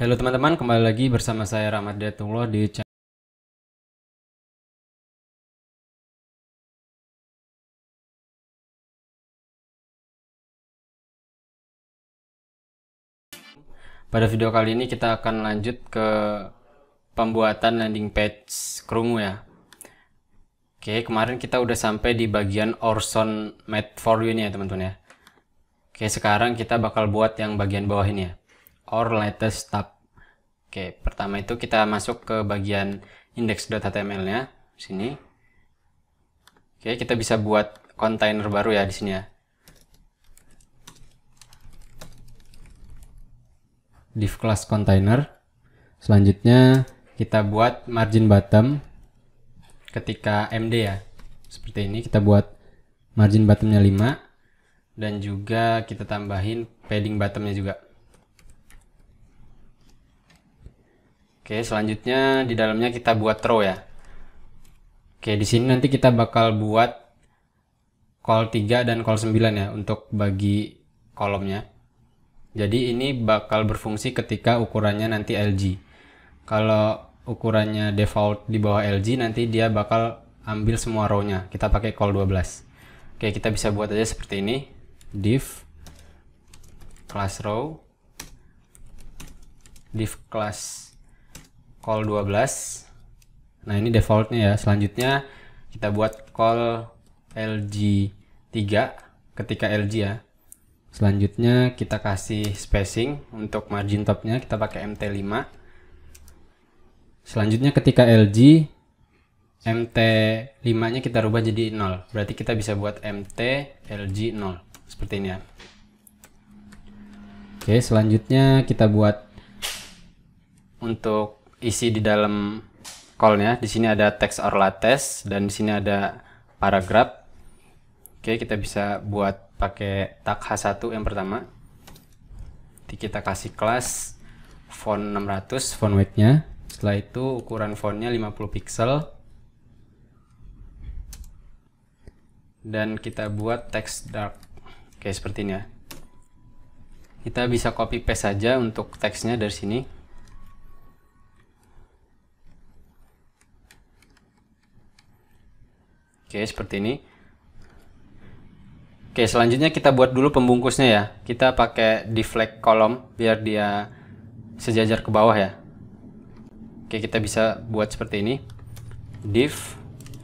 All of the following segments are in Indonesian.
Halo teman-teman, kembali lagi bersama saya Rahmat Datunglo di channel Pada video kali ini kita akan lanjut ke pembuatan landing page Chrome ya. Oke, kemarin kita udah sampai di bagian Orson Made for You ini ya teman-teman ya. Oke, sekarang kita bakal buat yang bagian bawah ini ya or latest tab. Oke, pertama itu kita masuk ke bagian index.html-nya sini. Oke, kita bisa buat kontainer baru ya di sini ya. div class container. Selanjutnya kita buat margin bottom ketika MD ya. Seperti ini kita buat margin bottomnya 5 dan juga kita tambahin padding bottomnya juga. Oke, selanjutnya di dalamnya kita buat row ya. Oke, di sini nanti kita bakal buat call 3 dan call 9 ya untuk bagi kolomnya. Jadi ini bakal berfungsi ketika ukurannya nanti LG. Kalau ukurannya default di bawah LG nanti dia bakal ambil semua row-nya. Kita pakai call 12. Oke, kita bisa buat aja seperti ini. div class row div class call 12 nah ini defaultnya ya selanjutnya kita buat call LG 3 ketika LG ya selanjutnya kita kasih spacing untuk margin topnya kita pakai MT5 selanjutnya ketika LG MT5 nya kita rubah jadi 0 berarti kita bisa buat MT LG 0 seperti ini ya Oke, selanjutnya kita buat untuk isi di dalam callnya. Di sini ada text or lates dan di sini ada paragraf Oke, kita bisa buat pakai tag H1 yang pertama. Jadi kita kasih kelas font 600 font width-nya. Setelah itu ukuran fontnya 50 pixel. Dan kita buat text dark. Oke, seperti ini ya. Kita bisa copy paste saja untuk teksnya dari sini. Oke, seperti ini. Oke, selanjutnya kita buat dulu pembungkusnya ya. Kita pakai deflect kolom biar dia sejajar ke bawah ya. Oke, kita bisa buat seperti ini. div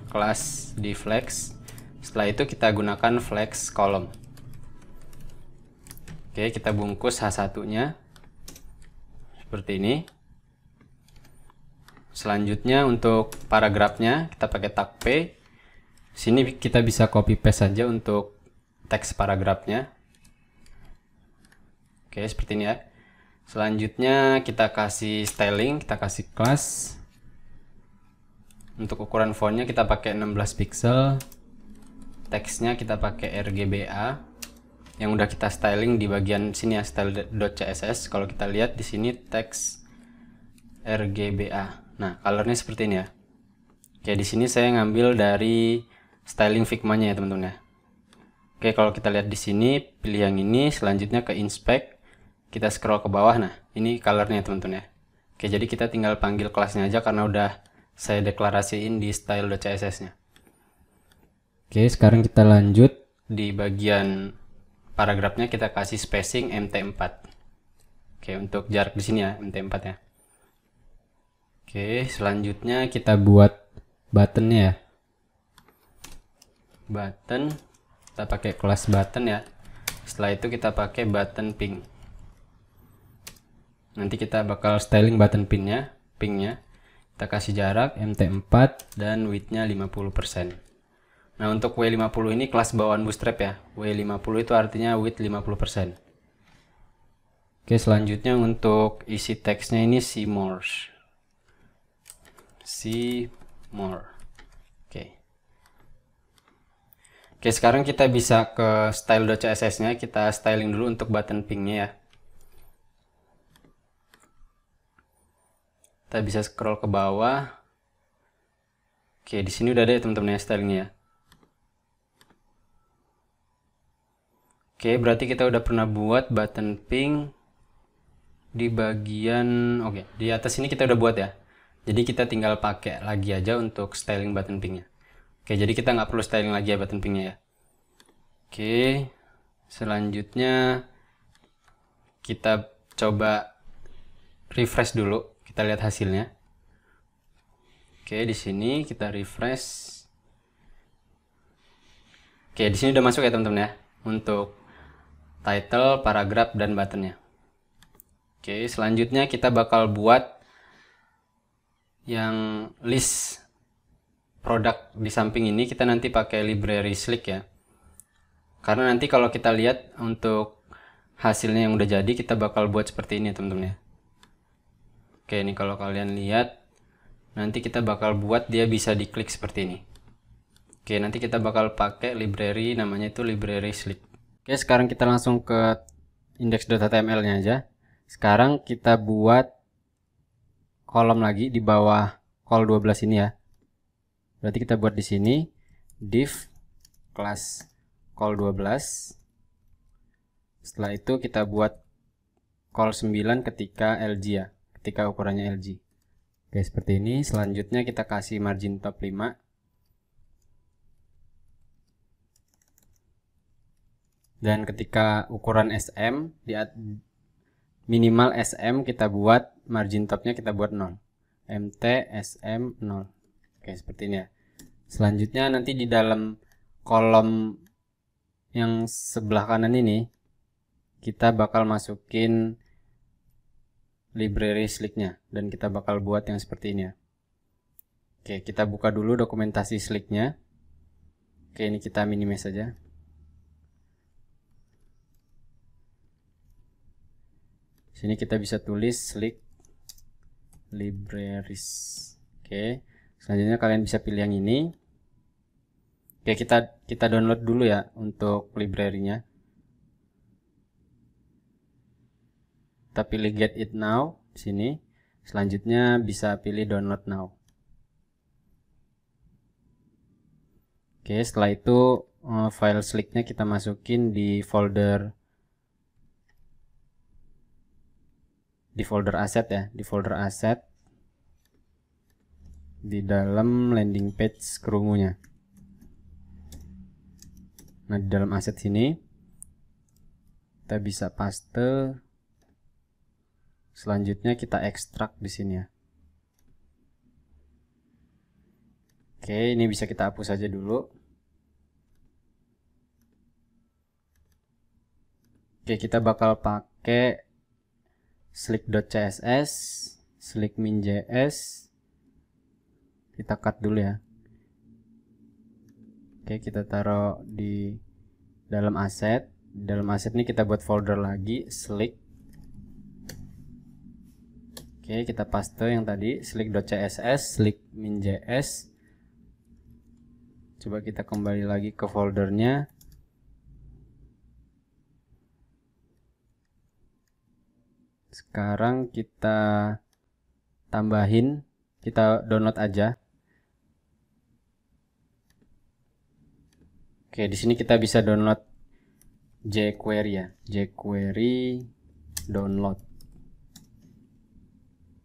class deflex. Setelah itu kita gunakan flex kolom. Oke, kita bungkus H1-nya seperti ini. Selanjutnya untuk paragrafnya kita pakai tag P sini kita bisa copy paste saja untuk teks paragrafnya oke seperti ini ya selanjutnya kita kasih styling kita kasih class untuk ukuran fontnya kita pakai 16 pixel teksnya kita pakai RGBA yang udah kita styling di bagian sini ya style.css kalau kita lihat di sini teks RGBA nah colornya seperti ini ya oke di sini saya ngambil dari styling Figma-nya ya teman-teman ya. Oke, kalau kita lihat di sini, pilih yang ini, selanjutnya ke inspect, kita scroll ke bawah. Nah, ini color-nya teman-teman ya. Oke, jadi kita tinggal panggil kelasnya aja karena udah saya deklarasiin di style.css-nya. Oke, sekarang kita lanjut di bagian paragrafnya kita kasih spacing MT4. Oke, untuk jarak di sini ya, MT4 ya. Oke, selanjutnya kita buat buttonnya ya button kita pakai kelas button ya setelah itu kita pakai button pink nanti kita bakal styling button pinnya pinknya kita kasih jarak MT4 dan widthnya 50% nah untuk W50 ini kelas bawaan bootstrap ya W50 itu artinya width 50% oke selanjutnya untuk isi teksnya ini see more see more Oke, sekarang kita bisa ke style.css-nya, kita styling dulu untuk button pink-nya ya. Kita bisa scroll ke bawah. Oke, di sini udah ada ya teman-teman ya styling ya. Oke, berarti kita udah pernah buat button pink di bagian oke, di atas ini kita udah buat ya. Jadi kita tinggal pakai lagi aja untuk styling button pinknya. Oke, jadi kita nggak perlu styling lagi ya button pinknya ya. Oke, selanjutnya kita coba refresh dulu. Kita lihat hasilnya. Oke, di sini kita refresh. Oke, di sini udah masuk ya teman-teman ya untuk title, paragraf, dan buttonnya. Oke, selanjutnya kita bakal buat yang list produk di samping ini kita nanti pakai library slick ya karena nanti kalau kita lihat untuk hasilnya yang udah jadi kita bakal buat seperti ini teman-teman ya oke ini kalau kalian lihat nanti kita bakal buat dia bisa diklik seperti ini oke nanti kita bakal pakai library namanya itu library slick oke sekarang kita langsung ke index.html nya aja sekarang kita buat kolom lagi di bawah call 12 ini ya Berarti kita buat di sini div class call 12. Setelah itu kita buat call 9 ketika LG ya, ketika ukurannya LG. Oke, seperti ini. Selanjutnya kita kasih margin top 5. Dan ketika ukuran SM di minimal SM kita buat margin topnya kita buat 0. MT SM 0. Oke seperti ini ya selanjutnya nanti di dalam kolom yang sebelah kanan ini kita bakal masukin library slicknya dan kita bakal buat yang seperti ini ya oke kita buka dulu dokumentasi slicknya oke ini kita minimize saja sini kita bisa tulis slick libraries oke selanjutnya kalian bisa pilih yang ini oke kita kita download dulu ya untuk library kita pilih get it now sini selanjutnya bisa pilih download now oke setelah itu eh, file slicknya kita masukin di folder di folder aset ya di folder aset di dalam landing page kerungunya. Nah, di dalam aset sini kita bisa paste selanjutnya kita ekstrak di sini ya. Oke, ini bisa kita hapus saja dulu. Oke, kita bakal pakai slick.css, slick min.js, kita cut dulu ya oke kita taruh di dalam aset dalam aset ini kita buat folder lagi slick oke kita paste yang tadi slick.css slick min.js coba kita kembali lagi ke foldernya sekarang kita tambahin kita download aja Oke, di sini kita bisa download jQuery ya. jQuery download.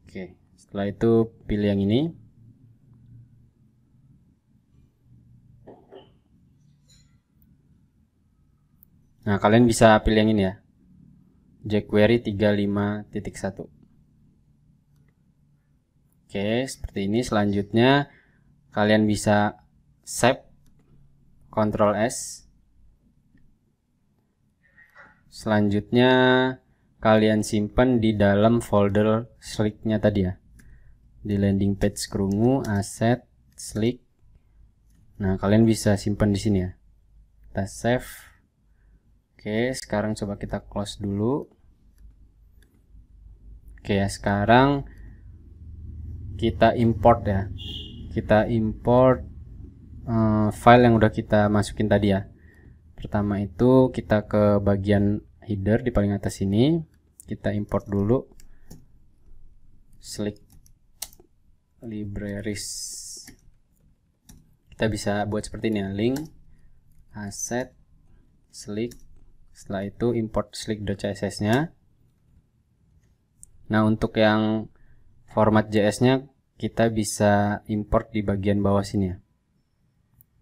Oke, setelah itu pilih yang ini. Nah, kalian bisa pilih yang ini ya. jQuery 35.1. Oke, seperti ini. Selanjutnya kalian bisa save Ctrl S. Selanjutnya kalian simpan di dalam folder slicknya tadi ya. Di landing page kerungu aset slick. Nah, kalian bisa simpan di sini ya. Kita save. Oke, sekarang coba kita close dulu. Oke ya, sekarang kita import ya. Kita import uh, file yang udah kita masukin tadi ya. Pertama itu kita ke bagian header di paling atas ini, kita import dulu slick libraries. Kita bisa buat seperti ini ya, link aset slick setelah itu import slick.css-nya. Nah, untuk yang format JS-nya kita bisa import di bagian bawah sini ya.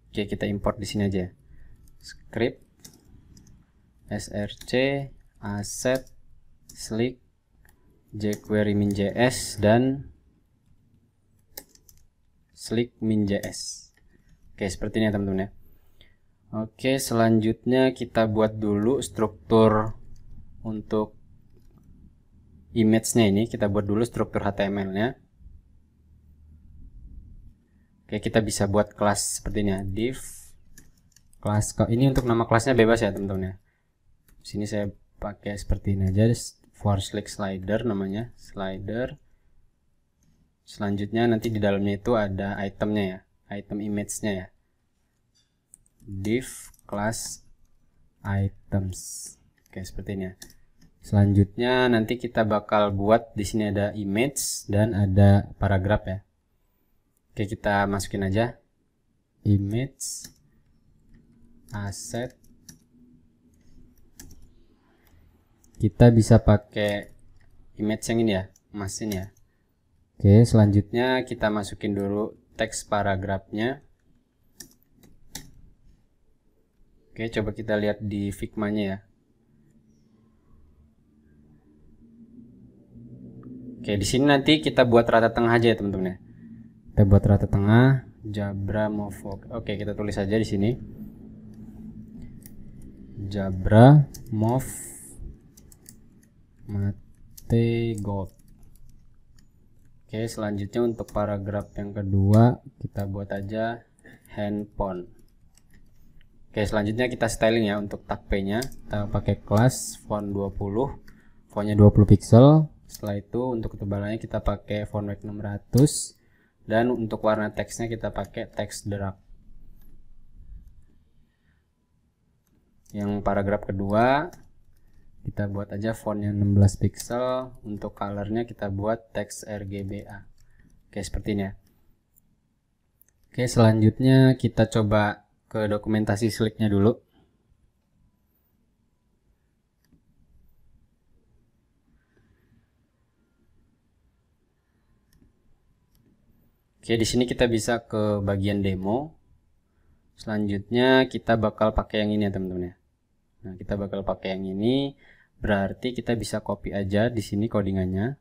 Oke, kita import di sini aja. Script src asset slick jQuery min.js dan slick min.js. Oke, seperti ini ya teman-teman ya. Oke, selanjutnya kita buat dulu struktur untuk image-nya ini. Kita buat dulu struktur HTML-nya. Oke, kita bisa buat kelas seperti ini ya. div kelas ini untuk nama kelasnya bebas ya, teman-teman ya. Sini saya pakai seperti ini aja for slick slider namanya, slider. Selanjutnya nanti di dalamnya itu ada itemnya ya, item image-nya ya. div class items. Oke, seperti ini ya. Selanjutnya nanti kita bakal buat di sini ada image dan ada paragraf ya. Oke, kita masukin aja image asset. kita bisa pakai image yang ini ya, mesin ya. Oke, selanjutnya kita masukin dulu teks paragrafnya. Oke, coba kita lihat di Figma-nya ya. Oke, di sini nanti kita buat rata tengah aja ya, teman-teman ya kita buat rata tengah jabra mofo Oke, kita tulis saja di sini. jabra mate go Oke, selanjutnya untuk paragraf yang kedua kita buat aja handphone. Oke, selanjutnya kita styling ya untuk tag P-nya. Kita pakai kelas font 20, fontnya 20 pixel. Setelah itu untuk ketebalannya kita pakai font weight 600 dan untuk warna teksnya kita pakai teks drag yang paragraf kedua kita buat aja fontnya 16 pixel untuk colornya kita buat teks RGBA oke seperti ini ya oke selanjutnya kita coba ke dokumentasi slicknya dulu Oke, di sini kita bisa ke bagian demo. Selanjutnya kita bakal pakai yang ini ya teman-teman ya. Nah, kita bakal pakai yang ini. Berarti kita bisa copy aja di sini codingannya.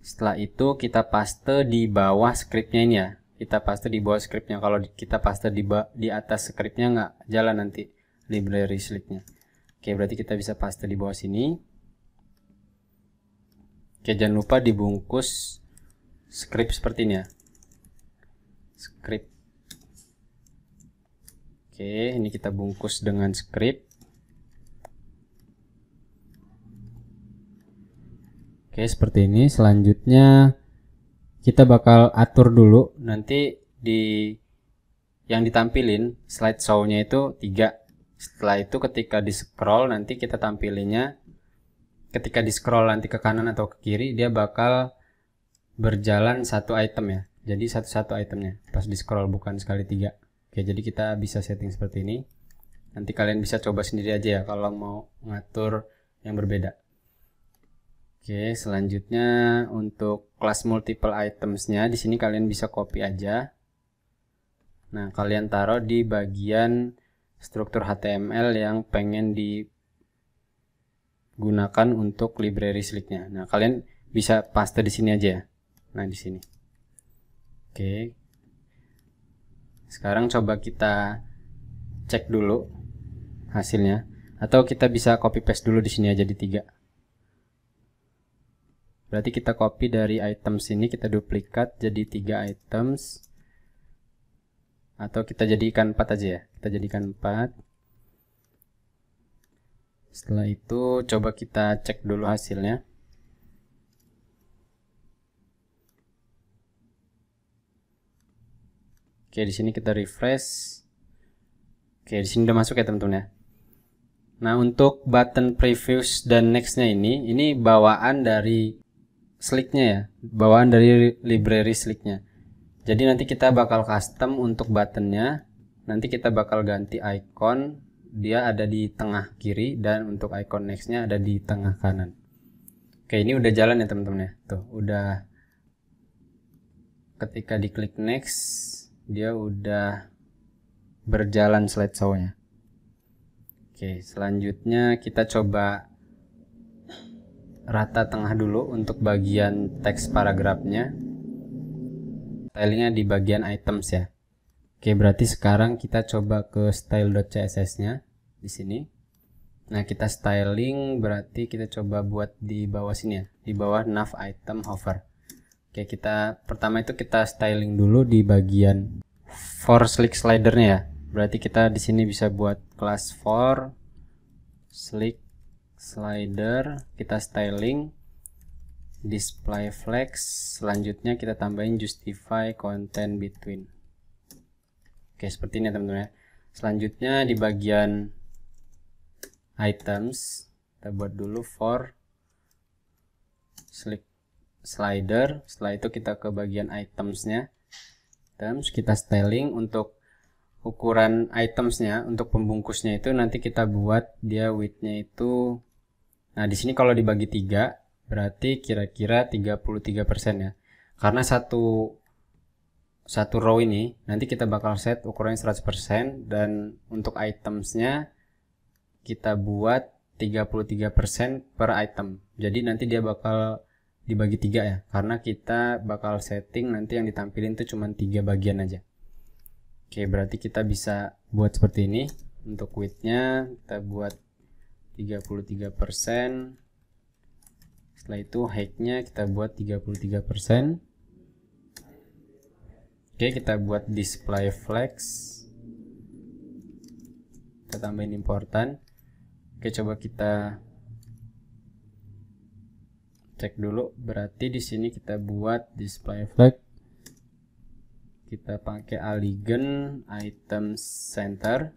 Setelah itu kita paste di bawah scriptnya ini ya. Kita paste di bawah scriptnya. Kalau kita paste di, di atas scriptnya nggak jalan nanti library slipnya. Oke, berarti kita bisa paste di bawah sini. Oke, jangan lupa dibungkus script seperti ini ya script oke ini kita bungkus dengan script oke seperti ini selanjutnya kita bakal atur dulu nanti di yang ditampilin slide show-nya itu tiga setelah itu ketika di scroll nanti kita tampilinnya ketika di scroll nanti ke kanan atau ke kiri dia bakal berjalan satu item ya. Jadi satu-satu itemnya pas di scroll bukan sekali tiga. Oke, jadi kita bisa setting seperti ini. Nanti kalian bisa coba sendiri aja ya kalau mau ngatur yang berbeda. Oke, selanjutnya untuk kelas multiple itemsnya di sini kalian bisa copy aja. Nah, kalian taruh di bagian struktur HTML yang pengen digunakan untuk library slick-nya. Nah, kalian bisa paste di sini aja ya. Nah, di sini. Oke. Sekarang coba kita cek dulu hasilnya atau kita bisa copy paste dulu di sini aja di tiga. Berarti kita copy dari item sini kita duplikat jadi tiga items atau kita jadikan 4 aja ya. Kita jadikan 4. Setelah itu coba kita cek dulu hasilnya. Oke, di sini kita refresh. Oke, di sini udah masuk ya teman-teman ya. Nah, untuk button previews dan next-nya ini, ini bawaan dari slick-nya ya, bawaan dari library slick-nya. Jadi nanti kita bakal custom untuk button-nya. Nanti kita bakal ganti icon, dia ada di tengah kiri dan untuk icon next-nya ada di tengah kanan. Oke, ini udah jalan ya teman-teman ya. Tuh, udah ketika diklik next dia udah berjalan slideshow-nya. Oke, selanjutnya kita coba rata tengah dulu untuk bagian teks paragrafnya. Stylenya di bagian items ya. Oke, berarti sekarang kita coba ke style.css-nya di sini. Nah, kita styling berarti kita coba buat di bawah sini ya, di bawah nav item hover. Oke, kita pertama itu kita styling dulu di bagian for slick slidernya ya. Berarti kita di sini bisa buat kelas for slick slider, kita styling display flex, selanjutnya kita tambahin justify content between. Oke, seperti ini ya, teman-teman ya. Selanjutnya di bagian items kita buat dulu for slick slider setelah itu kita ke bagian itemsnya items kita styling untuk ukuran itemsnya untuk pembungkusnya itu nanti kita buat dia widthnya itu nah di sini kalau dibagi tiga berarti kira-kira 33% ya karena satu satu row ini nanti kita bakal set ukurannya 100% dan untuk itemsnya kita buat 33% per item jadi nanti dia bakal dibagi tiga ya karena kita bakal setting nanti yang ditampilin itu cuma tiga bagian aja oke berarti kita bisa buat seperti ini untuk widthnya kita buat 33% setelah itu height kita buat 33% oke kita buat display flex kita tambahin important oke coba kita cek dulu berarti di sini kita buat display flag kita pakai aligen item center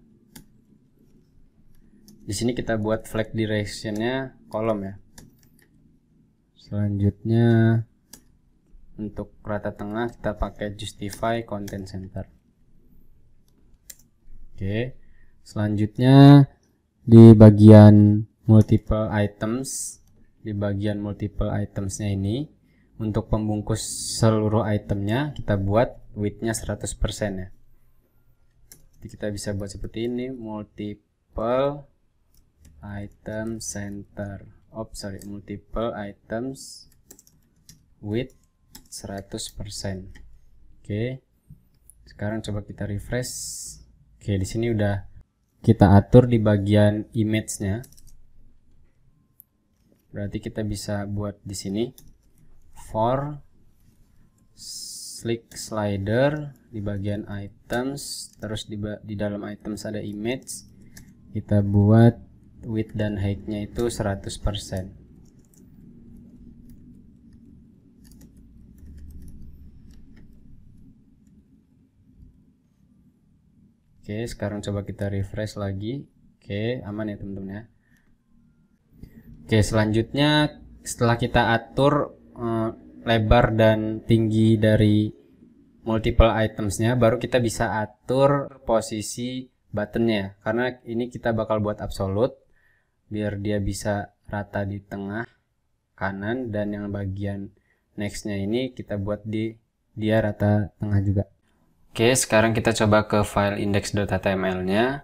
di sini kita buat flag directionnya kolom ya selanjutnya untuk rata tengah kita pakai justify content center oke selanjutnya di bagian multiple items di bagian multiple itemsnya ini untuk pembungkus seluruh itemnya kita buat widthnya 100% ya jadi kita bisa buat seperti ini multiple item center oh sorry multiple items width 100% oke okay. sekarang coba kita refresh oke okay, di sini udah kita atur di bagian image nya Berarti kita bisa buat di sini for slick slider di bagian items terus di, di dalam items ada image kita buat width dan heightnya itu 100% Oke, sekarang coba kita refresh lagi. Oke, aman ya teman-teman ya. Oke, selanjutnya setelah kita atur uh, lebar dan tinggi dari multiple itemsnya, baru kita bisa atur posisi buttonnya. Karena ini kita bakal buat absolut biar dia bisa rata di tengah kanan dan yang bagian nextnya ini kita buat di dia rata tengah juga. Oke, sekarang kita coba ke file index.html-nya.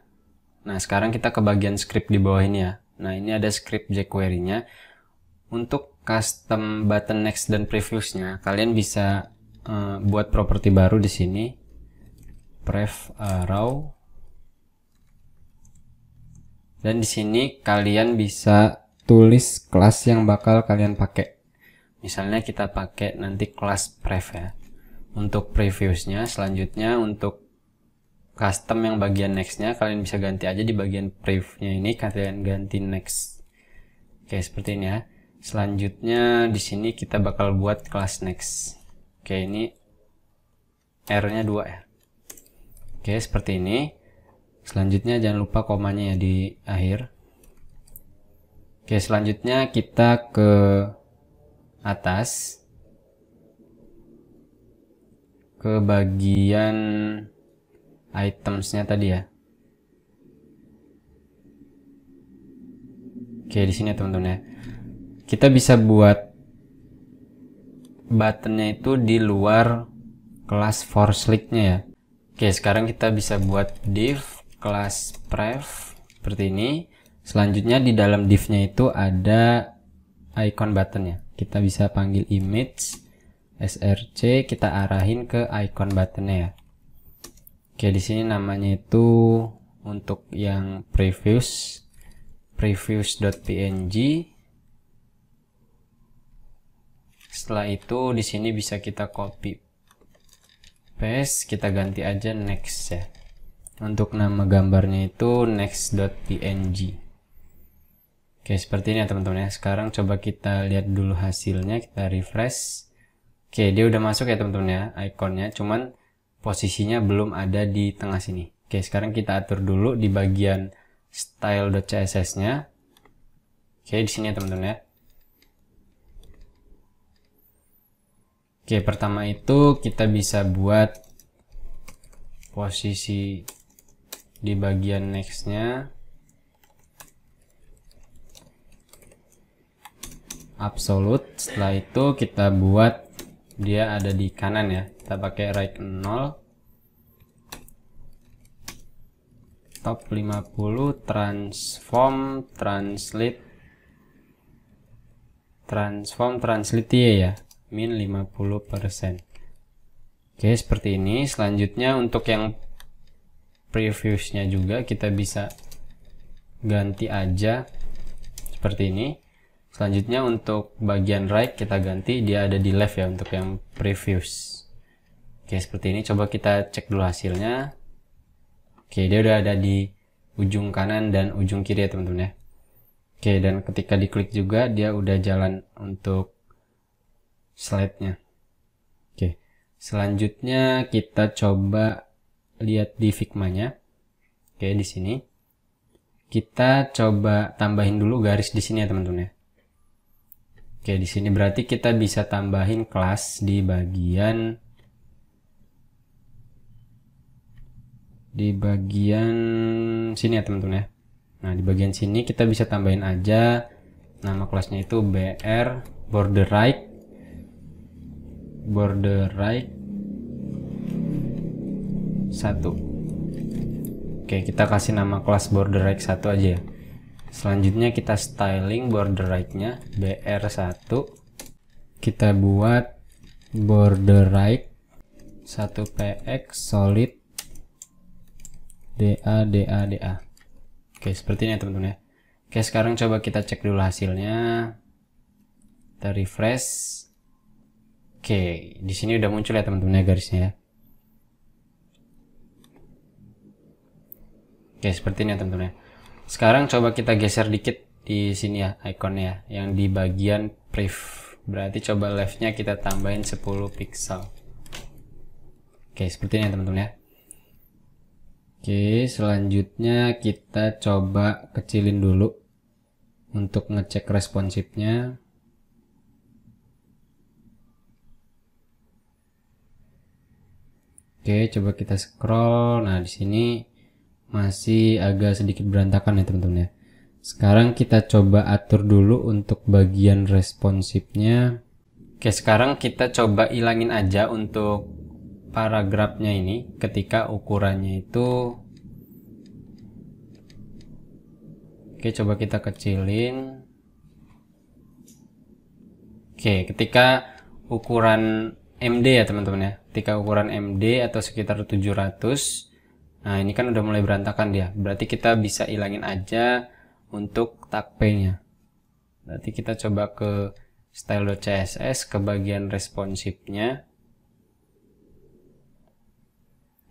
Nah, sekarang kita ke bagian script di bawah ini ya. Nah, ini ada script jQuery-nya. Untuk custom button next dan previews-nya, kalian bisa uh, buat properti baru di sini. Prev eh, arrow. Dan di sini kalian bisa tulis kelas yang bakal kalian pakai. Misalnya kita pakai nanti kelas prev ya. Untuk previews-nya, selanjutnya untuk custom yang bagian nextnya kalian bisa ganti aja di bagian previewnya ini kalian ganti next oke seperti ini ya selanjutnya di sini kita bakal buat kelas next oke ini R-nya 2 ya oke seperti ini selanjutnya jangan lupa komanya ya di akhir oke selanjutnya kita ke atas ke bagian itemsnya tadi ya Oke di sini teman-teman ya kita bisa buat buttonnya itu di luar kelas for nya ya Oke sekarang kita bisa buat div kelas pref seperti ini selanjutnya di dalam divnya itu ada icon buttonnya kita bisa panggil image src kita arahin ke icon buttonnya ya Oke, di sini namanya itu untuk yang previews previews.png. Setelah itu di sini bisa kita copy paste, kita ganti aja next ya. Untuk nama gambarnya itu next.png. Oke, seperti ini ya teman-teman ya. Sekarang coba kita lihat dulu hasilnya, kita refresh. Oke, dia udah masuk ya teman-teman ya, ikonnya. Cuman posisinya belum ada di tengah sini. Oke, sekarang kita atur dulu di bagian style.css-nya. Oke, di sini ya teman-teman ya. Oke, pertama itu kita bisa buat posisi di bagian next-nya. Absolute. Setelah itu kita buat dia ada di kanan ya kita pakai right 0 top 50 transform translate transform translate iya ya min 50% Oke seperti ini selanjutnya untuk yang previewsnya juga kita bisa ganti aja seperti ini selanjutnya untuk bagian right kita ganti dia ada di left ya untuk yang previews Oke, seperti ini coba kita cek dulu hasilnya. Oke, dia udah ada di ujung kanan dan ujung kiri ya, teman-teman ya. Oke, dan ketika diklik juga dia udah jalan untuk slide-nya. Oke. Selanjutnya kita coba lihat di Figma-nya. Oke, di sini. Kita coba tambahin dulu garis di sini ya, teman-teman ya. Oke, di sini berarti kita bisa tambahin kelas di bagian di bagian sini ya teman-teman ya nah di bagian sini kita bisa tambahin aja nama kelasnya itu BR border right border right 1 oke kita kasih nama kelas border right 1 aja ya selanjutnya kita styling border right nya BR1 kita buat border right 1 PX solid DA DA DA oke seperti ini ya teman-teman ya oke sekarang coba kita cek dulu hasilnya kita refresh oke di sini udah muncul ya teman-teman ya garisnya ya oke seperti ini ya teman-teman ya sekarang coba kita geser dikit di sini ya ikonnya ya, yang di bagian priv berarti coba left-nya kita tambahin 10 pixel oke seperti ini ya teman-teman ya Oke, selanjutnya kita coba kecilin dulu untuk ngecek responsifnya. Oke, coba kita scroll. Nah, di sini masih agak sedikit berantakan ya, teman-teman ya. Sekarang kita coba atur dulu untuk bagian responsifnya. Oke, sekarang kita coba ilangin aja untuk paragrafnya ini ketika ukurannya itu Oke, coba kita kecilin. Oke, ketika ukuran MD ya teman-teman ya. Ketika ukuran MD atau sekitar 700. Nah, ini kan udah mulai berantakan dia. Berarti kita bisa ilangin aja untuk tag nya Berarti kita coba ke style.css ke bagian responsifnya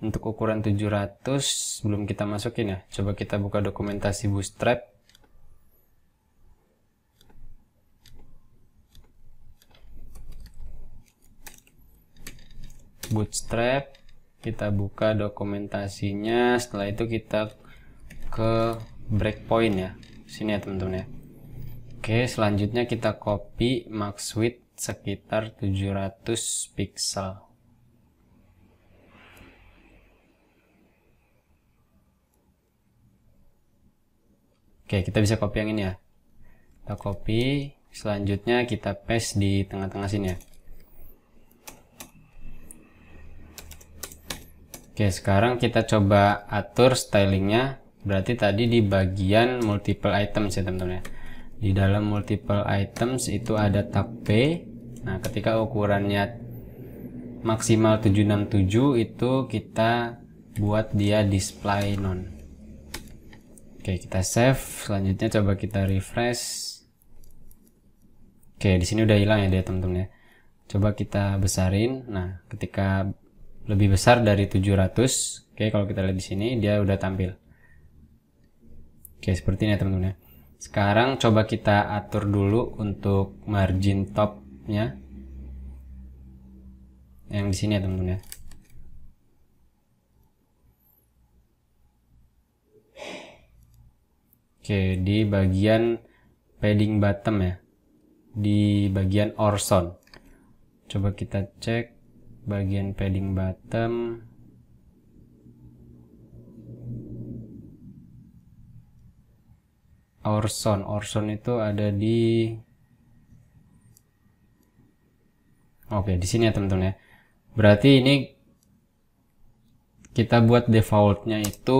untuk ukuran 700 belum kita masukin ya coba kita buka dokumentasi bootstrap bootstrap kita buka dokumentasinya setelah itu kita ke breakpoint ya sini ya teman-teman ya oke selanjutnya kita copy max width sekitar 700 pixel Oke, kita bisa copy yang ini ya. Kita copy, selanjutnya kita paste di tengah-tengah sini ya. Oke, sekarang kita coba atur stylingnya. Berarti tadi di bagian multiple items ya teman-teman ya. Di dalam multiple items itu ada tab P. Nah, ketika ukurannya maksimal 767 itu kita buat dia display none. Oke, kita save. Selanjutnya coba kita refresh. Oke, di sini udah hilang ya dia teman-teman ya. Coba kita besarin. Nah, ketika lebih besar dari 700, oke kalau kita lihat di sini dia udah tampil. Oke, seperti ini ya teman-teman ya. Sekarang coba kita atur dulu untuk margin topnya. Yang di sini ya teman-teman ya. Oke, di bagian padding bottom ya. Di bagian Orson. Coba kita cek bagian padding bottom. Orson, Orson itu ada di Oke, di sini ya teman-teman ya. Berarti ini kita buat defaultnya itu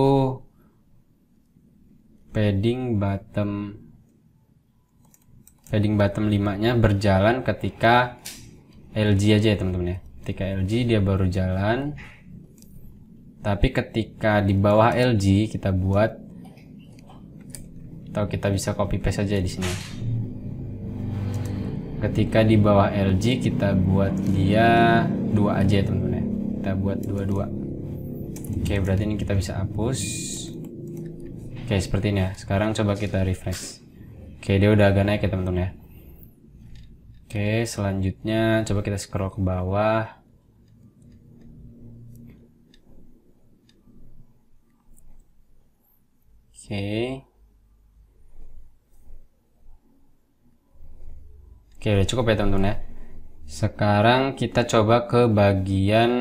padding bottom padding bottom 5 nya berjalan ketika LG aja ya teman-teman ya ketika LG dia baru jalan tapi ketika di bawah LG kita buat atau kita bisa copy paste aja ya di sini ketika di bawah LG kita buat dia dua aja ya teman-teman ya kita buat dua-dua oke berarti ini kita bisa hapus Oke, seperti ini ya. Sekarang coba kita refresh. Oke, dia udah agak naik ya teman-teman ya. Oke, selanjutnya coba kita scroll ke bawah. Oke. Oke, udah cukup ya teman-teman ya. Sekarang kita coba ke bagian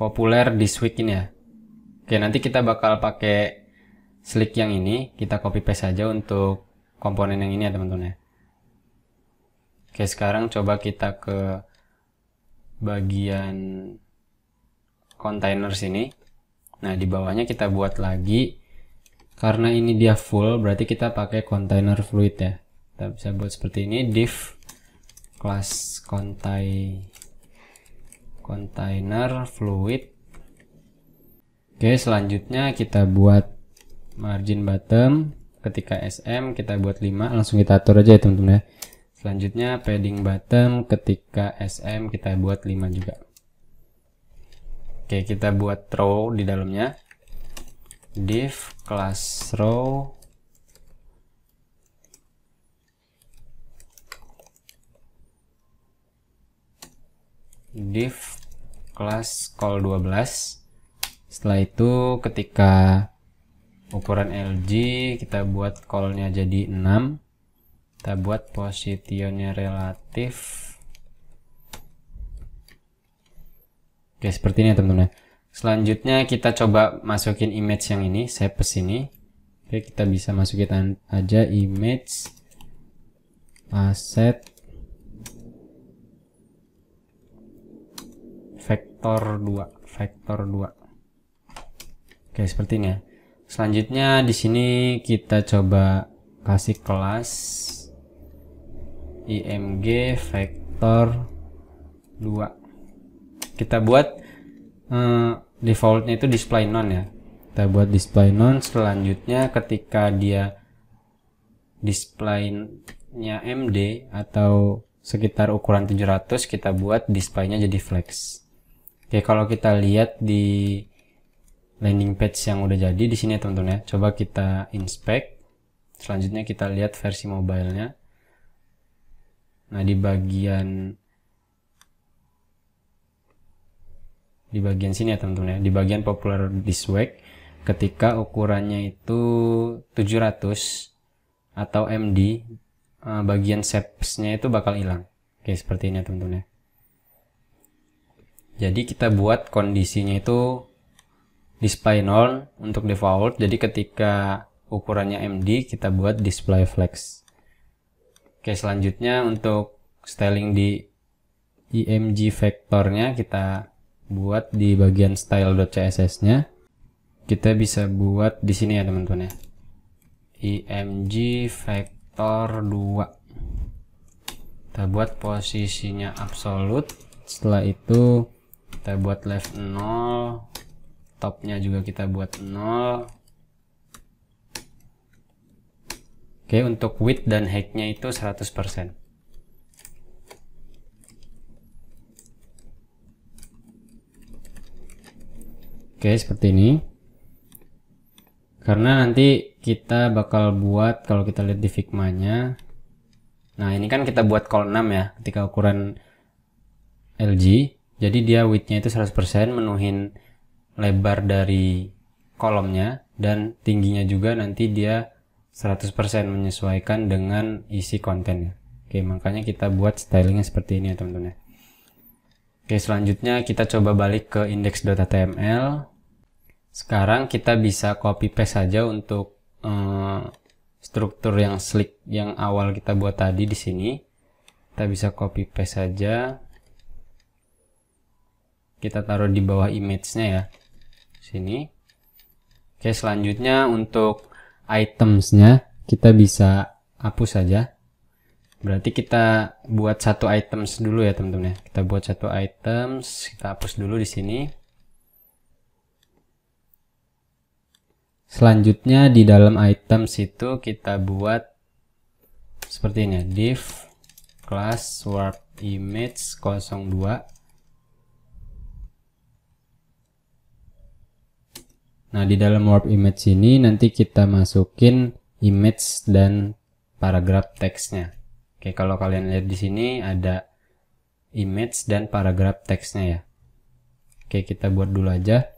populer di week ini ya. Oke, nanti kita bakal pakai slick yang ini, kita copy paste saja untuk komponen yang ini ya teman-teman ya. Oke, sekarang coba kita ke bagian container sini. Nah, di bawahnya kita buat lagi. Karena ini dia full, berarti kita pakai container fluid ya. Kita bisa buat seperti ini, div class contai container fluid Oke, selanjutnya kita buat margin bottom ketika SM kita buat 5 langsung kita atur aja ya teman-teman ya selanjutnya padding bottom ketika SM kita buat 5 juga oke kita buat row di dalamnya div class row div class call 12 setelah itu ketika ukuran LG kita buat callnya jadi 6 kita buat positionnya relatif oke seperti ini ya teman-teman ya. selanjutnya kita coba masukin image yang ini saya pes ini oke kita bisa masukin aja image aset vektor 2 vektor 2 Oke, seperti ini ya Selanjutnya di sini kita coba kasih kelas img vektor 2. Kita buat eh, defaultnya itu display none ya. Kita buat display none selanjutnya ketika dia display-nya MD atau sekitar ukuran 700 kita buat displaynya jadi flex. Oke, kalau kita lihat di landing page yang udah jadi di sini ya teman-teman ya. Coba kita inspect. Selanjutnya kita lihat versi mobile Nah, di bagian di bagian sini ya teman-teman ya, di bagian popular week ketika ukurannya itu 700 atau MD eh, bagian shapes-nya itu bakal hilang. Oke, seperti ini ya teman-teman ya. Jadi kita buat kondisinya itu display none untuk default. Jadi ketika ukurannya MD kita buat display flex. Oke, selanjutnya untuk styling di img vektornya kita buat di bagian style.css-nya. Kita bisa buat di sini ya teman-teman ya. img vektor 2. Kita buat posisinya absolut. Setelah itu kita buat left 0, topnya juga kita buat 0 oke untuk width dan heightnya itu 100% Oke, seperti ini. Karena nanti kita bakal buat, kalau kita lihat di figmanya. Nah, ini kan kita buat kolom 6 ya, ketika ukuran LG. Jadi dia widthnya nya itu 100%, menuhin lebar dari kolomnya dan tingginya juga nanti dia 100% menyesuaikan dengan isi kontennya. Oke, makanya kita buat stylingnya seperti ini ya teman-teman. Ya. Oke, selanjutnya kita coba balik ke index.html. Sekarang kita bisa copy paste saja untuk um, struktur yang slick yang awal kita buat tadi di sini. Kita bisa copy paste saja. Kita taruh di bawah image-nya ya sini. Oke, selanjutnya untuk itemsnya kita bisa hapus saja. Berarti kita buat satu items dulu ya teman-teman ya. Kita buat satu items, kita hapus dulu di sini. Selanjutnya di dalam items itu kita buat seperti ini ya, div class warp image 02 Nah, di dalam warp image ini nanti kita masukin image dan paragraf teksnya. Oke, kalau kalian lihat di sini ada image dan paragraf teksnya ya. Oke, kita buat dulu aja.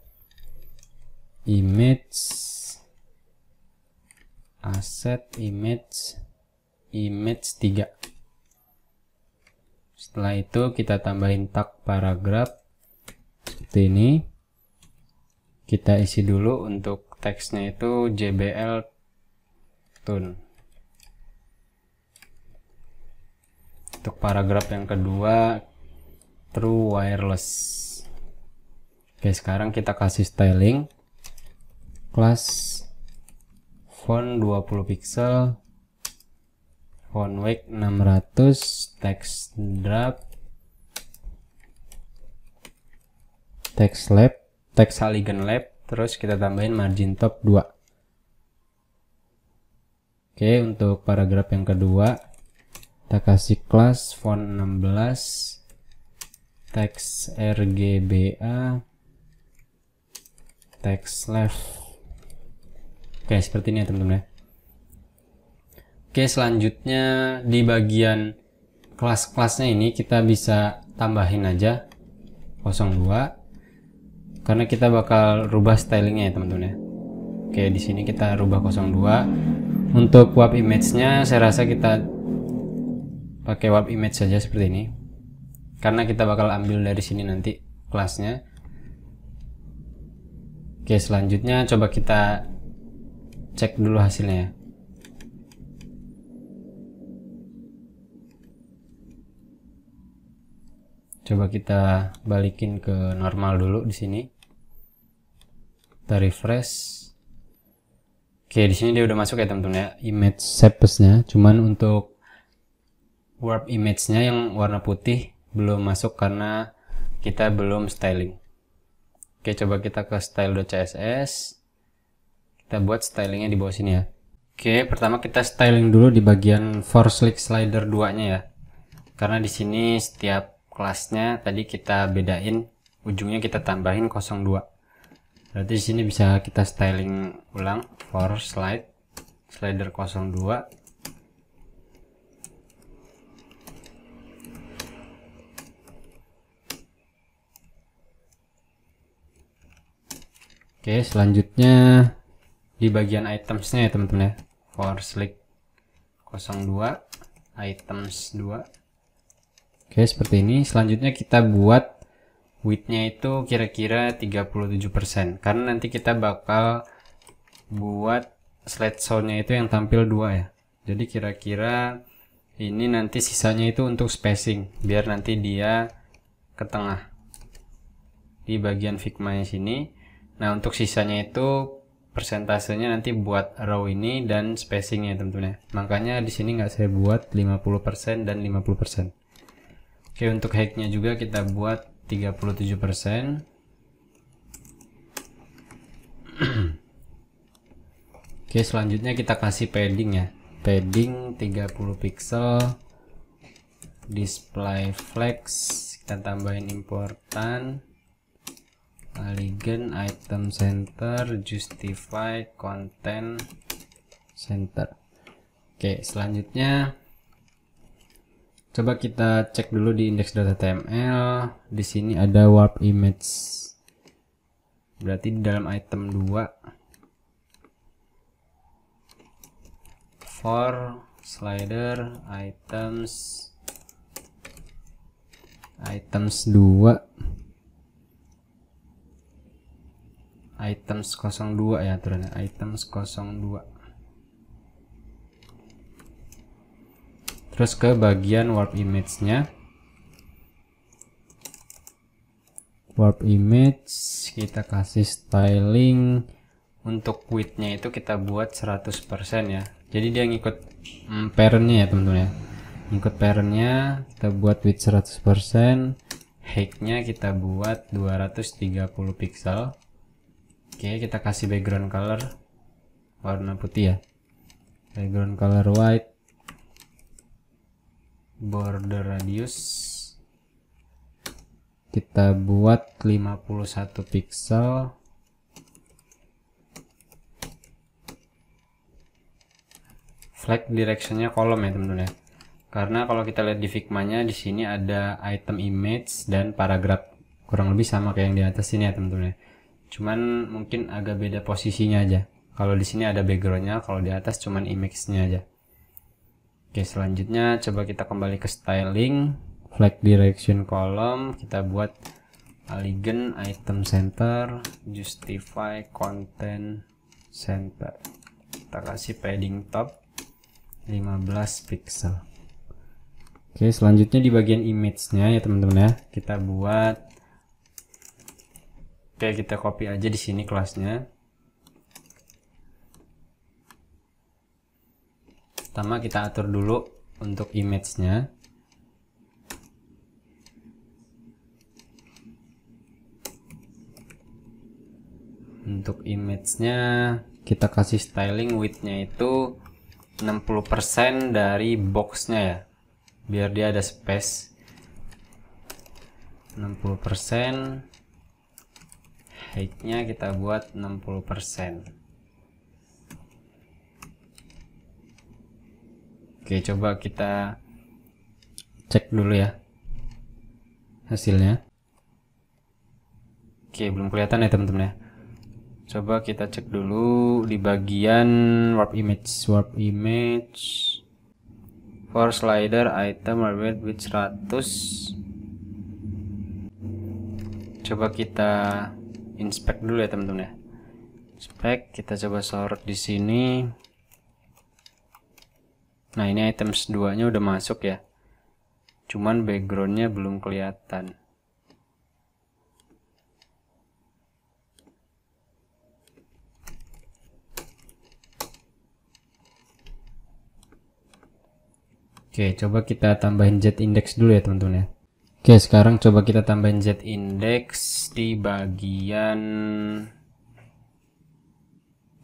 Image aset image image 3. Setelah itu kita tambahin tag paragraf seperti ini kita isi dulu untuk teksnya itu JBL tune untuk paragraf yang kedua true wireless oke sekarang kita kasih styling class font 20 pixel font weight 600 text drop text lab teks haligen lab terus kita tambahin margin top 2 oke untuk paragraf yang kedua kita kasih kelas font 16 teks RGBA teks left oke seperti ini ya teman-teman ya oke selanjutnya di bagian kelas-kelasnya ini kita bisa tambahin aja 02 karena kita bakal rubah stylingnya ya teman-teman ya oke di sini kita rubah 02 untuk warp image-nya saya rasa kita pakai warp image saja seperti ini karena kita bakal ambil dari sini nanti kelasnya oke selanjutnya coba kita cek dulu hasilnya ya coba kita balikin ke normal dulu di sini kita refresh oke di sini dia udah masuk ya teman-teman ya image nya cuman untuk warp image-nya yang warna putih belum masuk karena kita belum styling oke coba kita ke style.css kita buat stylingnya di bawah sini ya Oke, pertama kita styling dulu di bagian for slick slider 2-nya ya. Karena di sini setiap kelasnya tadi kita bedain, ujungnya kita tambahin 02 berarti di sini bisa kita styling ulang for slide slider 02 Oke, selanjutnya di bagian itemsnya ya teman-teman ya. For slide 02 items 2. Oke, seperti ini. Selanjutnya kita buat widthnya itu kira-kira 37% karena nanti kita bakal buat slide nya itu yang tampil dua ya jadi kira-kira ini nanti sisanya itu untuk spacing biar nanti dia ke tengah di bagian figma nya sini nah untuk sisanya itu persentasenya nanti buat row ini dan spacingnya teman-teman makanya di sini nggak saya buat 50% dan 50% oke untuk height-nya juga kita buat 37 persen Oke selanjutnya kita kasih padding ya padding 30 pixel display flex kita tambahin important Aligen item center justify content center oke selanjutnya Coba kita cek dulu di index.html. Di sini ada warp image. Berarti di dalam item 2 for slider items items 2 items 02 ya aturannya items 02 terus ke bagian warp image-nya. Warp image kita kasih styling untuk width-nya itu kita buat 100% ya. Jadi dia ngikut mm, parent-nya ya teman-teman ya. Ngikut parent-nya kita buat width 100%, height-nya kita buat 230 pixel. Oke, kita kasih background color warna putih ya. Background color white border radius kita buat 51 pixel flag directionnya kolom ya teman-teman ya karena kalau kita lihat di figma di sini ada item image dan paragraf kurang lebih sama kayak yang di atas ini ya teman-teman ya cuman mungkin agak beda posisinya aja kalau di sini ada backgroundnya kalau di atas cuman image-nya aja Oke, selanjutnya coba kita kembali ke styling, flag direction column, kita buat aligen item center, justify content center. Kita kasih padding top 15 pixel. Oke, selanjutnya di bagian image-nya ya teman-teman ya. Kita buat Oke, kita copy aja di sini kelasnya. Pertama kita atur dulu untuk image-nya. Untuk image-nya kita kasih styling width-nya itu 60% dari box-nya ya. Biar dia ada space. 60% height-nya kita buat 60% Oke, coba kita cek dulu ya hasilnya. Oke, belum kelihatan ya teman-teman ya. Coba kita cek dulu di bagian warp image, warp image for slider item weight with 100. Coba kita inspect dulu ya teman-teman ya. Inspect, kita coba sort di sini. Nah ini items 2 udah masuk ya. Cuman backgroundnya belum kelihatan. Oke, coba kita tambahin Z index dulu ya teman-teman ya. Oke, sekarang coba kita tambahin Z index di bagian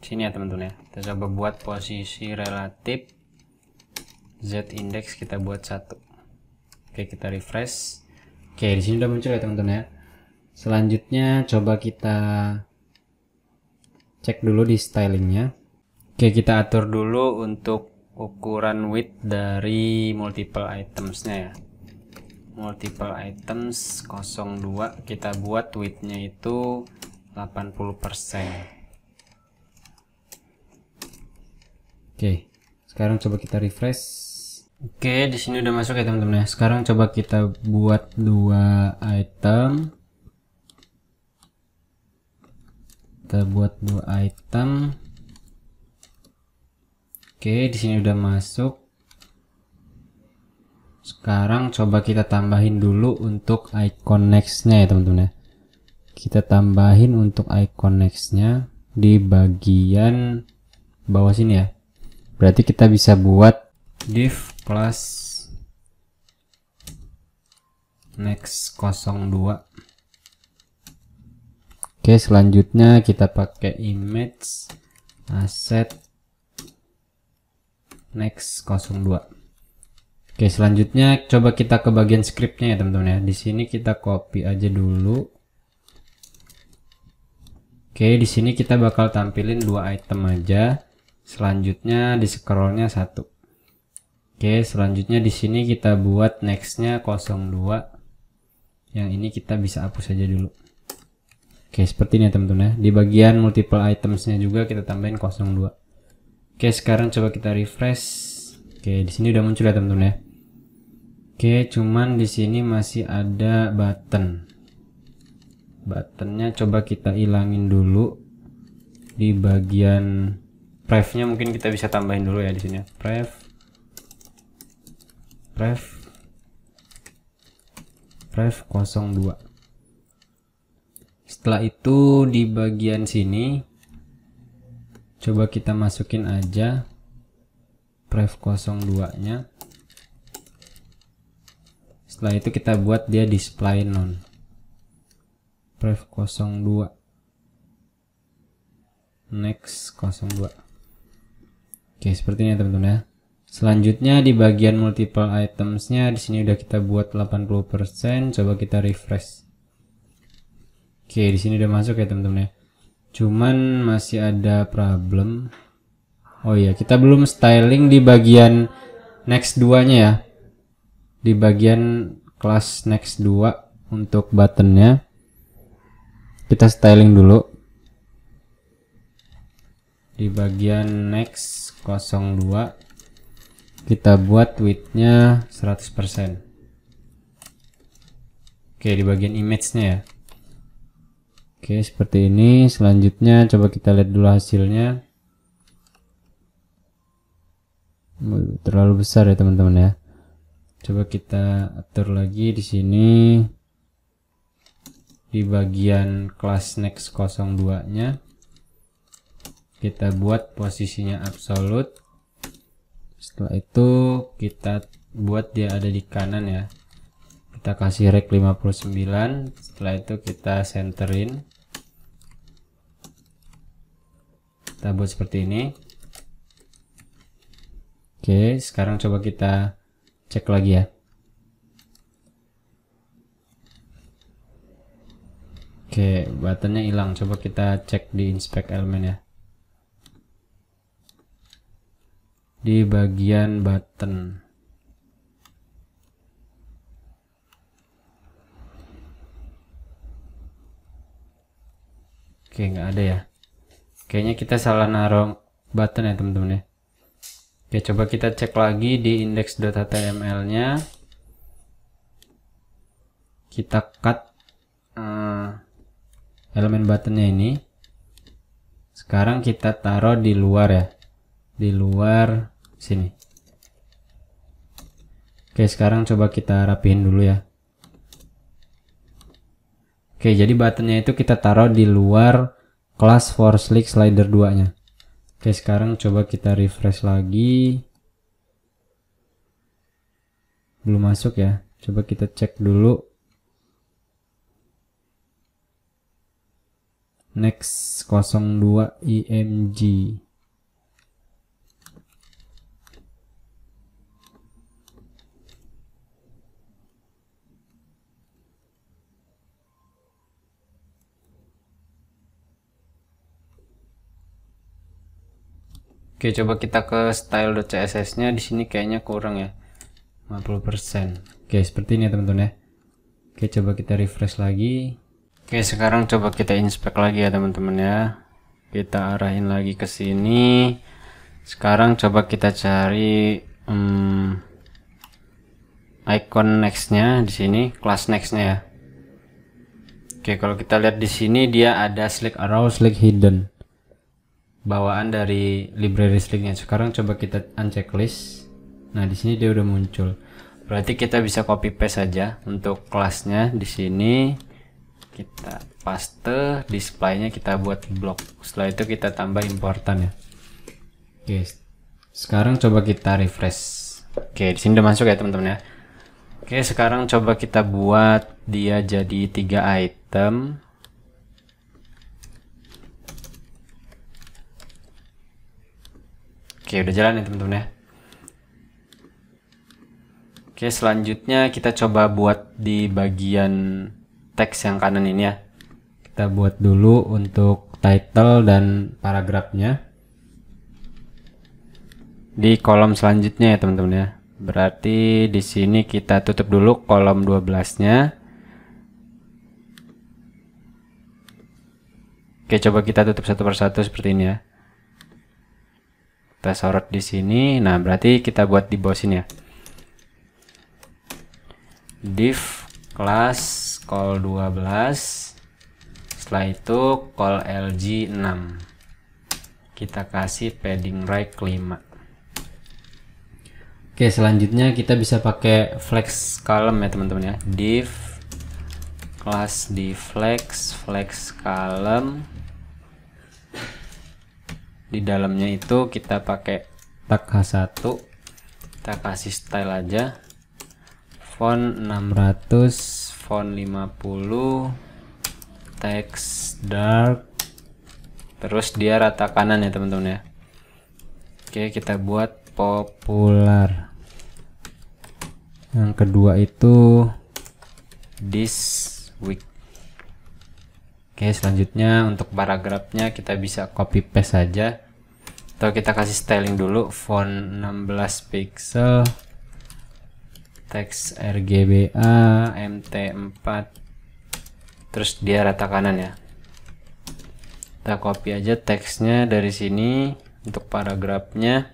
sini ya teman-teman ya. Kita coba buat posisi relatif Z index kita buat satu. Oke, kita refresh. Oke, di sini udah muncul ya teman-teman ya. Selanjutnya coba kita cek dulu di stylingnya. Oke, kita atur dulu untuk ukuran width dari multiple itemsnya ya. Multiple items 02 kita buat widthnya itu 80%. Oke, sekarang coba kita refresh. Oke, di sini udah masuk ya teman-teman ya. Sekarang coba kita buat dua item. Kita buat dua item. Oke, di sini udah masuk. Sekarang coba kita tambahin dulu untuk icon next-nya ya teman-teman ya. Kita tambahin untuk icon next-nya di bagian bawah sini ya. Berarti kita bisa buat div plus next 02 oke selanjutnya kita pakai image aset next 02 oke selanjutnya coba kita ke bagian scriptnya ya teman-teman ya di sini kita copy aja dulu oke di sini kita bakal tampilin dua item aja selanjutnya di scrollnya satu Oke, selanjutnya di sini kita buat nextnya 02. Yang ini kita bisa hapus aja dulu. Oke, seperti ini ya teman-teman ya. Di bagian multiple itemsnya juga kita tambahin 02. Oke, sekarang coba kita refresh. Oke, di sini udah muncul ya teman-teman ya. Oke, cuman di sini masih ada button. Buttonnya coba kita ilangin dulu di bagian prefnya mungkin kita bisa tambahin dulu ya di sini. Ya. pref ref ref 02 setelah itu di bagian sini coba kita masukin aja prev 02 nya setelah itu kita buat dia display non prev 02 next 02 oke seperti ini ya teman-teman ya Selanjutnya di bagian multiple itemsnya di sini udah kita buat 80%, coba kita refresh. Oke, di sini udah masuk ya teman-teman ya. Cuman masih ada problem. Oh iya, kita belum styling di bagian next 2-nya ya. Di bagian kelas next 2 untuk buttonnya. Kita styling dulu. Di bagian next 02 kita buat widthnya 100% oke di bagian image nya ya oke seperti ini selanjutnya coba kita lihat dulu hasilnya terlalu besar ya teman-teman ya coba kita atur lagi di sini di bagian class next 02 nya kita buat posisinya absolute setelah itu kita buat dia ada di kanan ya kita kasih rek 59 setelah itu kita centerin kita buat seperti ini oke sekarang coba kita cek lagi ya oke buttonnya hilang coba kita cek di inspect elemen ya di bagian button oke nggak ada ya kayaknya kita salah naruh button ya teman-teman ya oke coba kita cek lagi di index.html nya kita cut uh, elemen buttonnya ini sekarang kita taruh di luar ya di luar sini. Oke, sekarang coba kita rapihin dulu ya. Oke, jadi buttonnya itu kita taruh di luar kelas for slick slider 2-nya. Oke, sekarang coba kita refresh lagi. Belum masuk ya. Coba kita cek dulu. Next 02 IMG. Oke, coba kita ke style.css-nya di sini kayaknya kurang ya. 50%. Oke, seperti ini ya teman-teman ya. Oke, coba kita refresh lagi. Oke, sekarang coba kita inspect lagi ya teman-teman ya. Kita arahin lagi ke sini. Sekarang coba kita cari hmm, icon next-nya di sini, class next-nya ya. Oke, kalau kita lihat di sini dia ada slick arrow, slick hidden bawaan dari library stringnya. Sekarang coba kita uncheck list Nah, di sini dia udah muncul. Berarti kita bisa copy paste saja untuk kelasnya di sini kita paste displaynya kita buat blok. Setelah itu kita tambah importannya. ya. Oke. Sekarang coba kita refresh. Oke, di sini udah masuk ya, teman-teman ya. Oke, sekarang coba kita buat dia jadi tiga item Oke, udah jalan ya teman-teman ya. Oke, selanjutnya kita coba buat di bagian teks yang kanan ini ya. Kita buat dulu untuk title dan paragrafnya. Di kolom selanjutnya ya teman-teman ya. Berarti di sini kita tutup dulu kolom 12-nya. Oke, coba kita tutup satu persatu seperti ini ya kita sorot di sini nah berarti kita buat di bawah sini ya div class call 12 setelah itu call lg 6 kita kasih padding right 5 Oke selanjutnya kita bisa pakai flex column ya teman-teman ya div class di flex flex column di dalamnya itu kita pakai tag H1 kita kasih style aja font 600 font 50 teks dark terus dia rata kanan ya teman-teman ya Oke kita buat popular yang kedua itu this week Oke, selanjutnya untuk paragrafnya kita bisa copy paste saja. Atau kita kasih styling dulu font 16 pixel teks RGBA MT4 terus dia rata kanan ya. Kita copy aja teksnya dari sini untuk paragrafnya.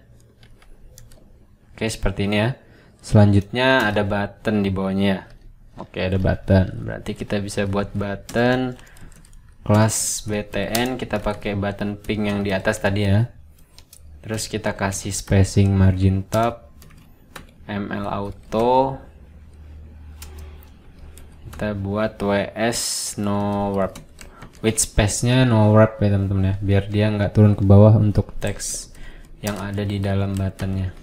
Oke, seperti ini ya. Selanjutnya ada button di bawahnya. Oke, ada button. Berarti kita bisa buat button kelas BTN kita pakai button pink yang di atas tadi ya terus kita kasih spacing margin top ML auto kita buat WS no warp Width space nya no warp ya teman-teman ya biar dia nggak turun ke bawah untuk teks yang ada di dalam buttonnya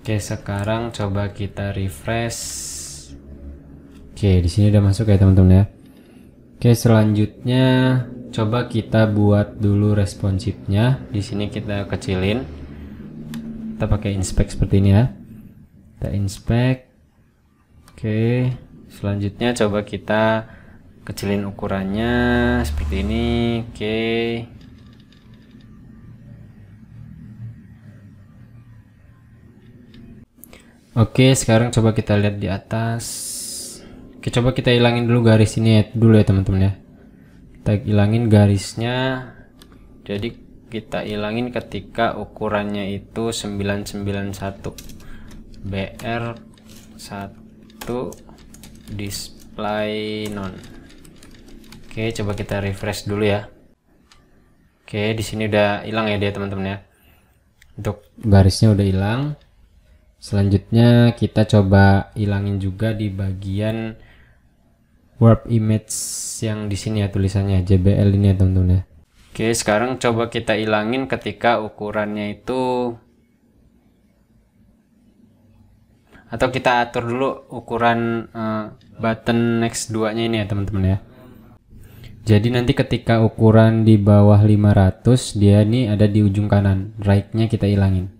oke sekarang coba kita refresh oke di sini udah masuk ya teman-teman ya Oke, selanjutnya coba kita buat dulu responsifnya. Di sini kita kecilin. Kita pakai inspect seperti ini ya. Kita inspect. Oke, selanjutnya coba kita kecilin ukurannya seperti ini. Oke. Oke, sekarang coba kita lihat di atas. Oke, coba kita hilangin dulu garis ini ya, dulu ya teman-teman ya. Kita hilangin garisnya. Jadi kita hilangin ketika ukurannya itu 991 BR 1 display non. Oke, coba kita refresh dulu ya. Oke, di sini udah hilang ya dia teman-teman ya. Untuk garisnya udah hilang. Selanjutnya kita coba hilangin juga di bagian warp image yang di sini ya tulisannya JBL ini ya teman-teman ya. Oke, sekarang coba kita ilangin ketika ukurannya itu atau kita atur dulu ukuran uh, button next 2-nya ini ya teman-teman ya. Jadi nanti ketika ukuran di bawah 500 dia ini ada di ujung kanan, right-nya kita ilangin.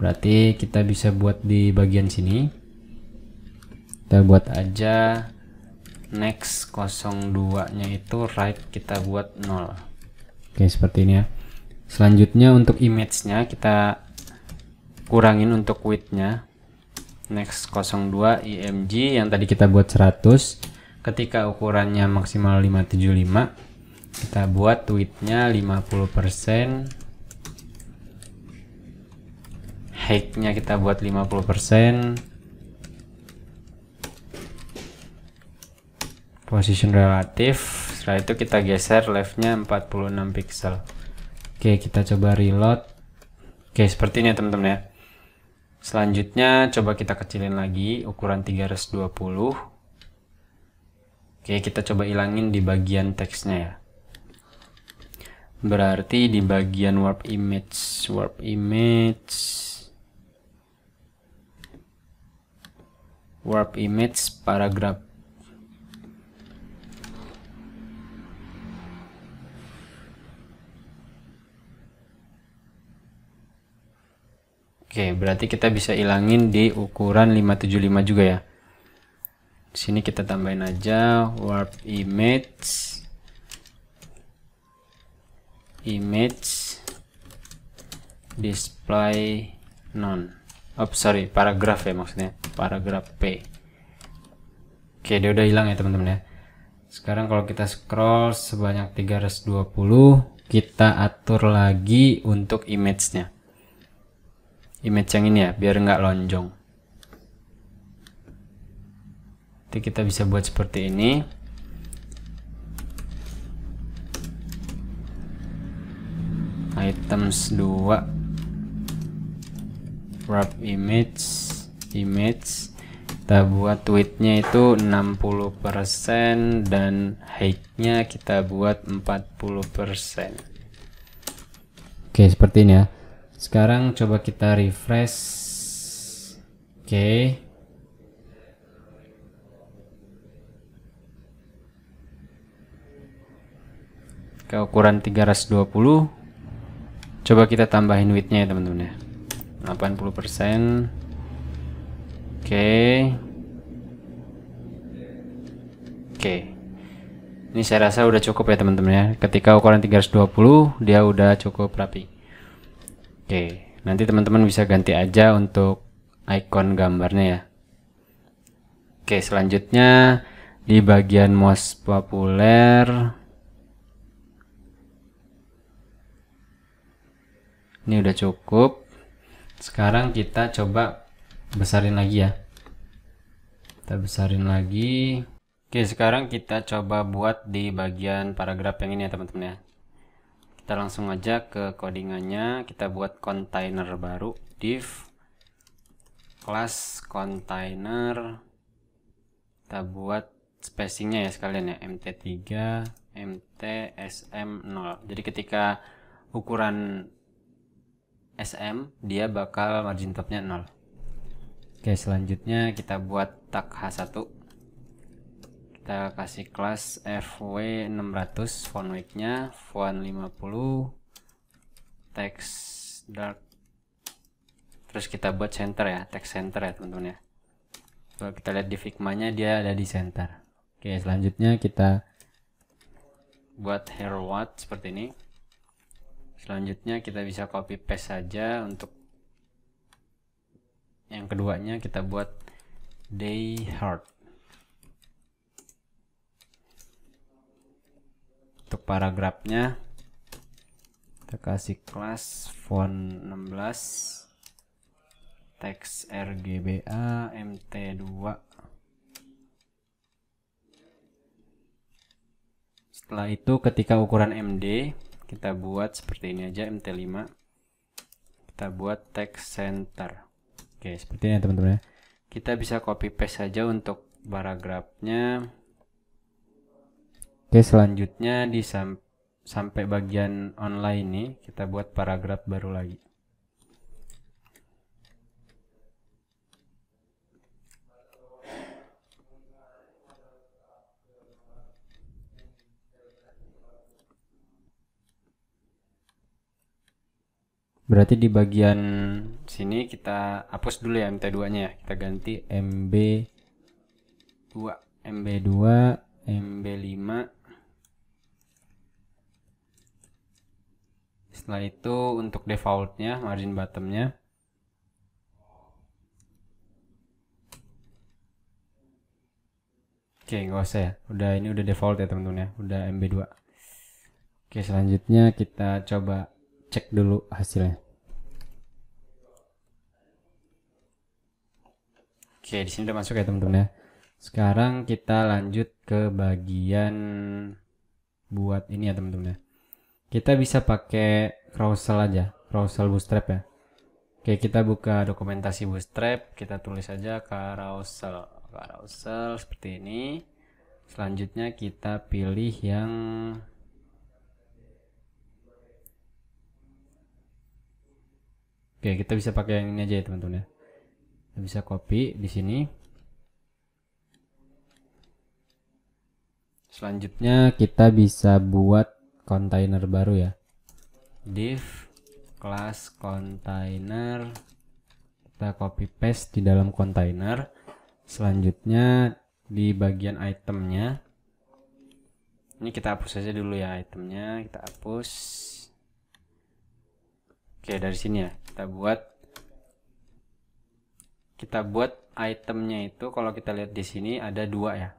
Berarti kita bisa buat di bagian sini. Kita buat aja next 02 nya itu right kita buat 0 oke seperti ini ya selanjutnya untuk image nya kita kurangin untuk width nya next 02 img yang tadi kita buat 100 ketika ukurannya maksimal 575 kita buat width nya 50% height nya kita buat 50% position relatif setelah itu kita geser leftnya 46 pixel oke kita coba reload oke seperti ini ya teman-teman ya selanjutnya coba kita kecilin lagi ukuran 320 oke kita coba ilangin di bagian teksnya ya berarti di bagian warp image warp image warp image paragraph Oke, berarti kita bisa ilangin di ukuran 575 juga ya. Di sini kita tambahin aja warp image image display None. Oh, sorry, paragraf ya maksudnya. Paragraf P. Oke, dia udah hilang ya, teman-teman ya. Sekarang kalau kita scroll sebanyak 320, kita atur lagi untuk image-nya image yang ini ya biar nggak lonjong Jadi kita bisa buat seperti ini items 2 wrap image image kita buat widthnya itu 60% dan heightnya kita buat 40% oke seperti ini ya sekarang coba kita refresh. Oke. Okay. Ke ukuran 320. Coba kita tambahin widthnya ya teman-teman ya. 80%. Oke. Okay. Oke. Okay. Ini saya rasa udah cukup ya teman-teman ya. Ketika ukuran 320 dia udah cukup rapi. Oke, nanti teman-teman bisa ganti aja untuk icon gambarnya ya. Oke, selanjutnya di bagian most populer ini udah cukup. Sekarang kita coba besarin lagi ya. Kita besarin lagi. Oke, sekarang kita coba buat di bagian paragraf yang ini ya teman-teman ya kita langsung aja ke codingannya kita buat container baru div class container kita buat spacingnya ya sekalian ya mt3 mt sm0 jadi ketika ukuran sm dia bakal margin topnya 0 oke selanjutnya kita buat tag h1 kita kasih kelas FW 600 font wake-nya font 50 text dark terus kita buat center ya text center ya teman-teman ya kalau kita lihat di Figma-nya dia ada di center oke selanjutnya kita buat hair watch seperti ini selanjutnya kita bisa copy paste saja untuk yang keduanya kita buat day heart untuk paragrafnya kita kasih kelas font 16 teks RGBA MT2 setelah itu ketika ukuran MD kita buat seperti ini aja MT5 kita buat teks center oke seperti ini ya, teman-teman teman -teman ya kita bisa copy paste saja untuk paragrafnya Oke, selanjutnya di sam sampai bagian online ini kita buat paragraf baru lagi. Berarti di bagian sini kita hapus dulu ya MT2-nya ya. Kita ganti MB2, MB2, MB5 setelah itu untuk defaultnya margin bottomnya oke nggak usah ya udah ini udah default ya teman-teman ya udah MB2 oke selanjutnya kita coba cek dulu hasilnya oke di sini udah masuk ya teman-teman ya sekarang kita lanjut ke bagian buat ini ya teman-teman ya kita bisa pakai carousel aja carousel bootstrap ya oke kita buka dokumentasi bootstrap kita tulis aja carousel carousel seperti ini selanjutnya kita pilih yang oke kita bisa pakai yang ini aja ya teman-teman ya kita bisa copy di sini selanjutnya kita bisa buat container baru ya div class container kita copy paste di dalam container selanjutnya di bagian itemnya ini kita hapus aja dulu ya itemnya kita hapus oke dari sini ya kita buat kita buat itemnya itu kalau kita lihat di sini ada dua ya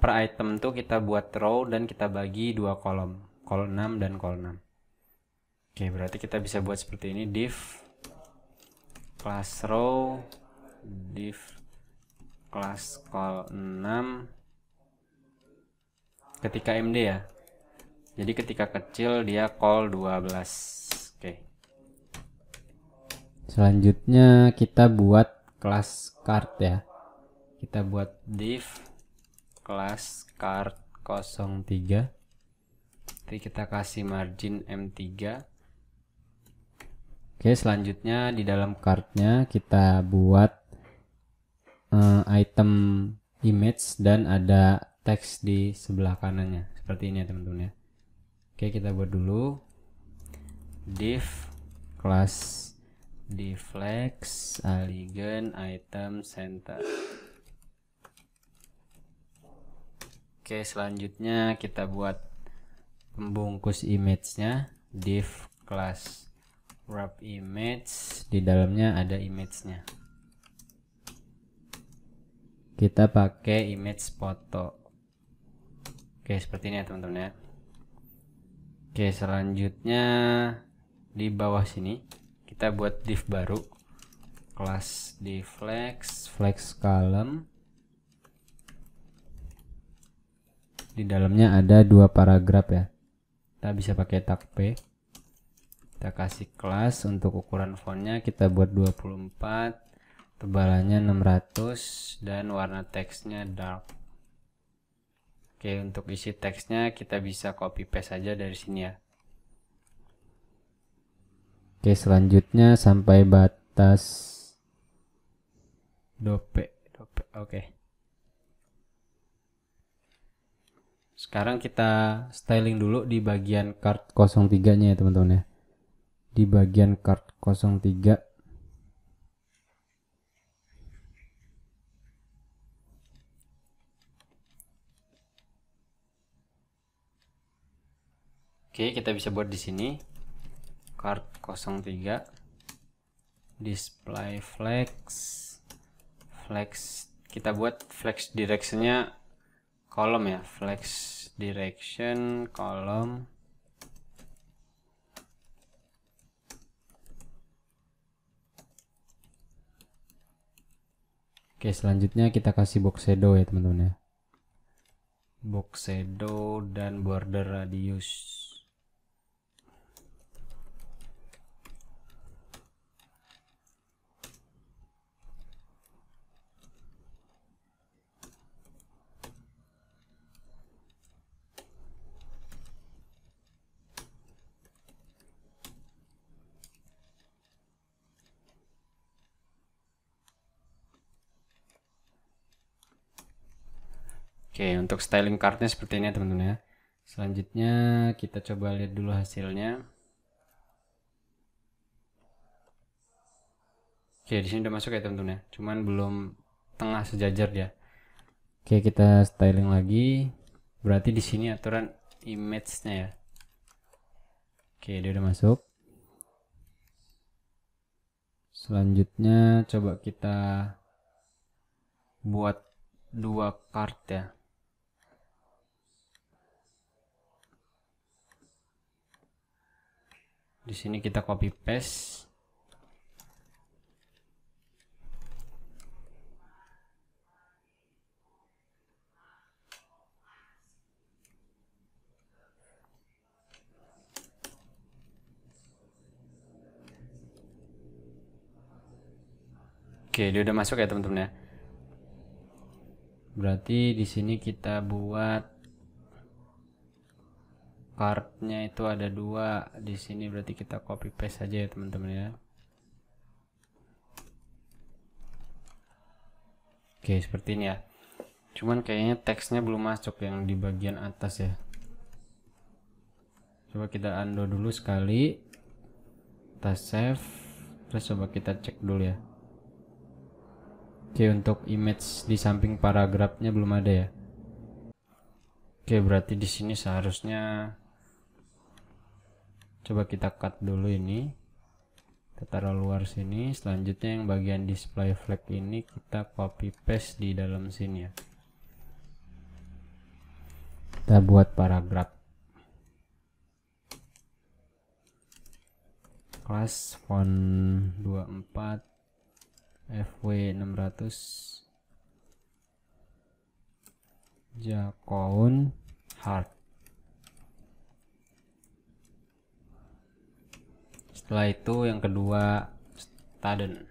per item tuh kita buat row dan kita bagi dua kolom call 6 dan call 6 oke berarti kita bisa buat seperti ini div class row div class call 6 ketika md ya jadi ketika kecil dia call 12 oke selanjutnya kita buat class card ya kita buat div class card 03 berarti kita kasih margin M3. Oke, selanjutnya di dalam cardnya kita buat uh, item image dan ada teks di sebelah kanannya. Seperti ini ya teman-teman ya. Oke, kita buat dulu div class deflex alien item center oke selanjutnya kita buat pembungkus image-nya div class wrap image di dalamnya ada image-nya kita pakai image foto oke seperti ini ya teman-teman ya oke selanjutnya di bawah sini kita buat div baru class di flex flex column di dalamnya ada dua paragraf ya kita bisa pakai tag p kita kasih kelas untuk ukuran fontnya kita buat 24 tebalannya 600 dan warna teksnya dark oke untuk isi teksnya kita bisa copy paste saja dari sini ya oke selanjutnya sampai batas dope dope oke okay. Sekarang kita styling dulu di bagian card 03-nya ya teman-teman ya. Di bagian card 03 Oke, kita bisa buat di sini card 03 display flex flex kita buat flex directionnya kolom ya flex direction kolom oke selanjutnya kita kasih box shadow ya teman-teman ya box shadow dan border radius Oke, untuk styling cardnya seperti ini ya teman-teman ya. Selanjutnya kita coba lihat dulu hasilnya. Oke, di sini udah masuk ya teman-teman ya. Cuman belum tengah sejajar dia. Oke, kita styling lagi. Berarti di sini aturan image-nya ya. Oke, dia udah masuk. Selanjutnya coba kita buat dua card ya. di sini kita copy paste Oke, dia udah masuk ya teman-teman ya. Berarti di sini kita buat cardnya itu ada dua di sini berarti kita copy paste saja ya teman-teman ya oke seperti ini ya cuman kayaknya teksnya belum masuk yang di bagian atas ya coba kita undo dulu sekali kita save terus coba kita cek dulu ya oke untuk image di samping paragrafnya belum ada ya Oke, berarti di sini seharusnya coba kita cut dulu ini kita taruh luar sini selanjutnya yang bagian display flag ini kita copy paste di dalam sini ya kita buat paragraf kelas font 24 FW 600 Jakoun Hard setelah itu yang kedua staden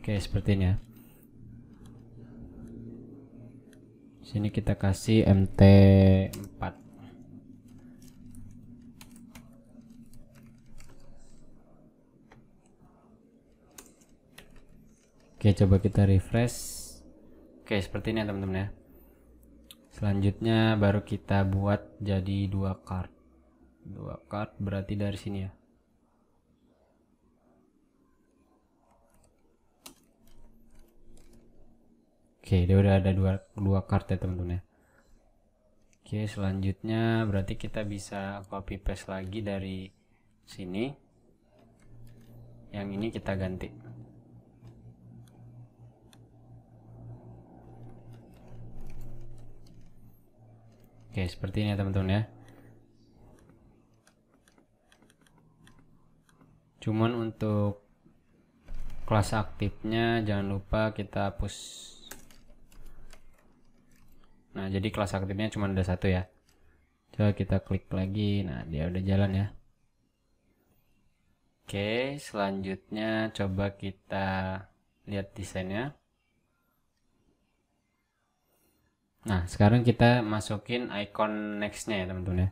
oke seperti ini ya sini kita kasih MT4 Oke, coba kita refresh. Oke, seperti ini ya teman-teman ya. Selanjutnya baru kita buat jadi dua card dua card berarti dari sini ya oke dia udah ada dua dua card ya teman-teman ya oke selanjutnya berarti kita bisa copy paste lagi dari sini yang ini kita ganti Oke, seperti ini ya teman-teman ya. cuman untuk kelas aktifnya jangan lupa kita hapus nah jadi kelas aktifnya cuma ada satu ya coba kita klik lagi nah dia udah jalan ya oke selanjutnya coba kita lihat desainnya nah sekarang kita masukin icon nextnya ya teman-teman ya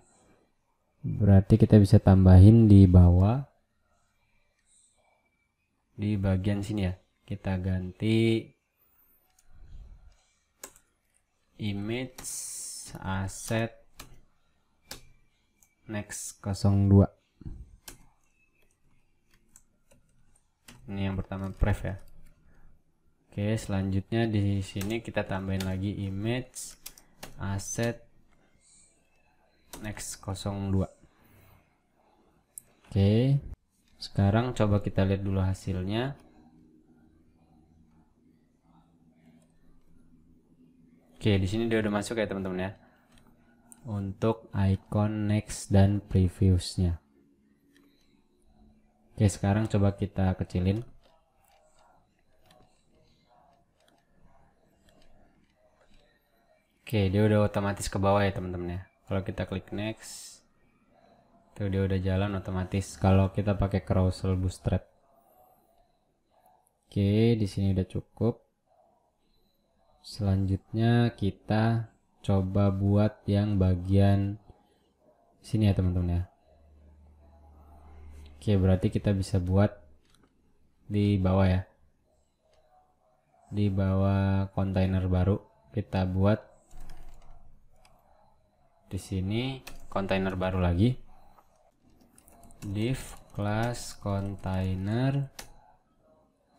berarti kita bisa tambahin di bawah di bagian sini ya kita ganti image aset next 02 ini yang pertama pref ya oke selanjutnya di sini kita tambahin lagi image aset next 02 oke sekarang coba kita lihat dulu hasilnya. Oke, di sini dia udah masuk ya teman-teman ya. Untuk icon next dan previewsnya. Oke, sekarang coba kita kecilin. Oke, dia udah otomatis ke bawah ya teman-teman ya. Kalau kita klik next, Tuh dia udah jalan otomatis kalau kita pakai carousel bootstrap. Oke, di sini udah cukup. Selanjutnya kita coba buat yang bagian sini ya teman-teman ya. Oke, berarti kita bisa buat di bawah ya. Di bawah kontainer baru kita buat di sini kontainer baru lagi div class container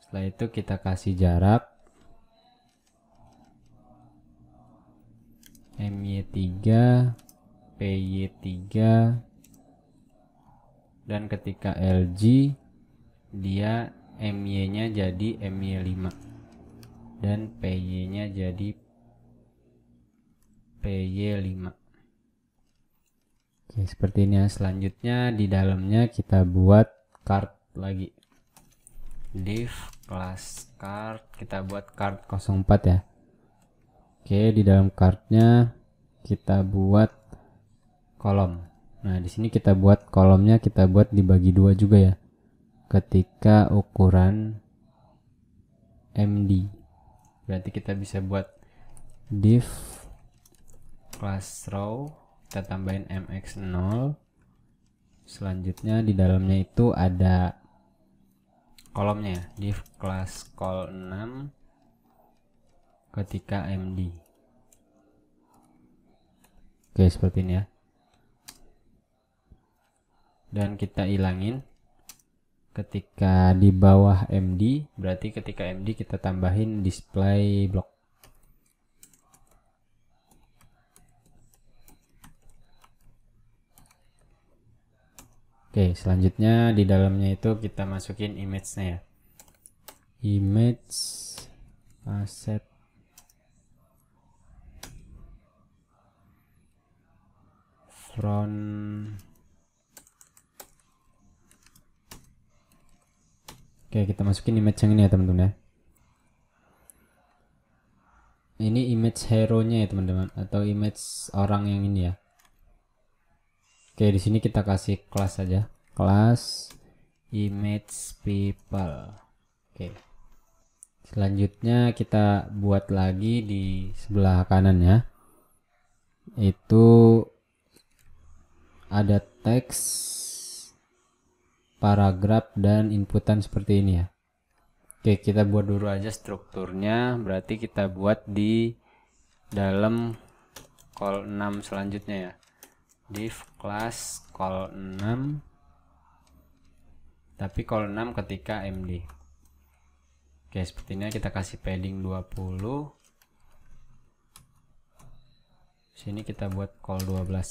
setelah itu kita kasih jarak my3 py3 dan ketika lg dia my nya jadi my5 dan py nya jadi py5 Oke, seperti ini ya. Selanjutnya di dalamnya kita buat card lagi. Div class card, kita buat card 04 ya. Oke, di dalam cardnya kita buat kolom. Nah, di sini kita buat kolomnya kita buat dibagi dua juga ya. Ketika ukuran MD. Berarti kita bisa buat div class row kita tambahin mx0 selanjutnya di dalamnya itu ada kolomnya ya, di kelas call 6 ketika md oke seperti ini ya dan kita hilangin ketika di bawah md berarti ketika md kita tambahin display block Oke, selanjutnya di dalamnya itu kita masukin image-nya ya. Image aset front Oke, kita masukin image yang ini ya, teman-teman ya. Ini image hero-nya ya, teman-teman, atau image orang yang ini ya. Oke, di sini kita kasih kelas saja. Kelas image people. Oke. Selanjutnya kita buat lagi di sebelah kanan ya. Itu ada teks, paragraf dan inputan seperti ini ya. Oke, kita buat dulu aja strukturnya. Berarti kita buat di dalam call 6 selanjutnya ya div class call 6 tapi call 6 ketika md oke seperti ini kita kasih padding 20 sini kita buat call 12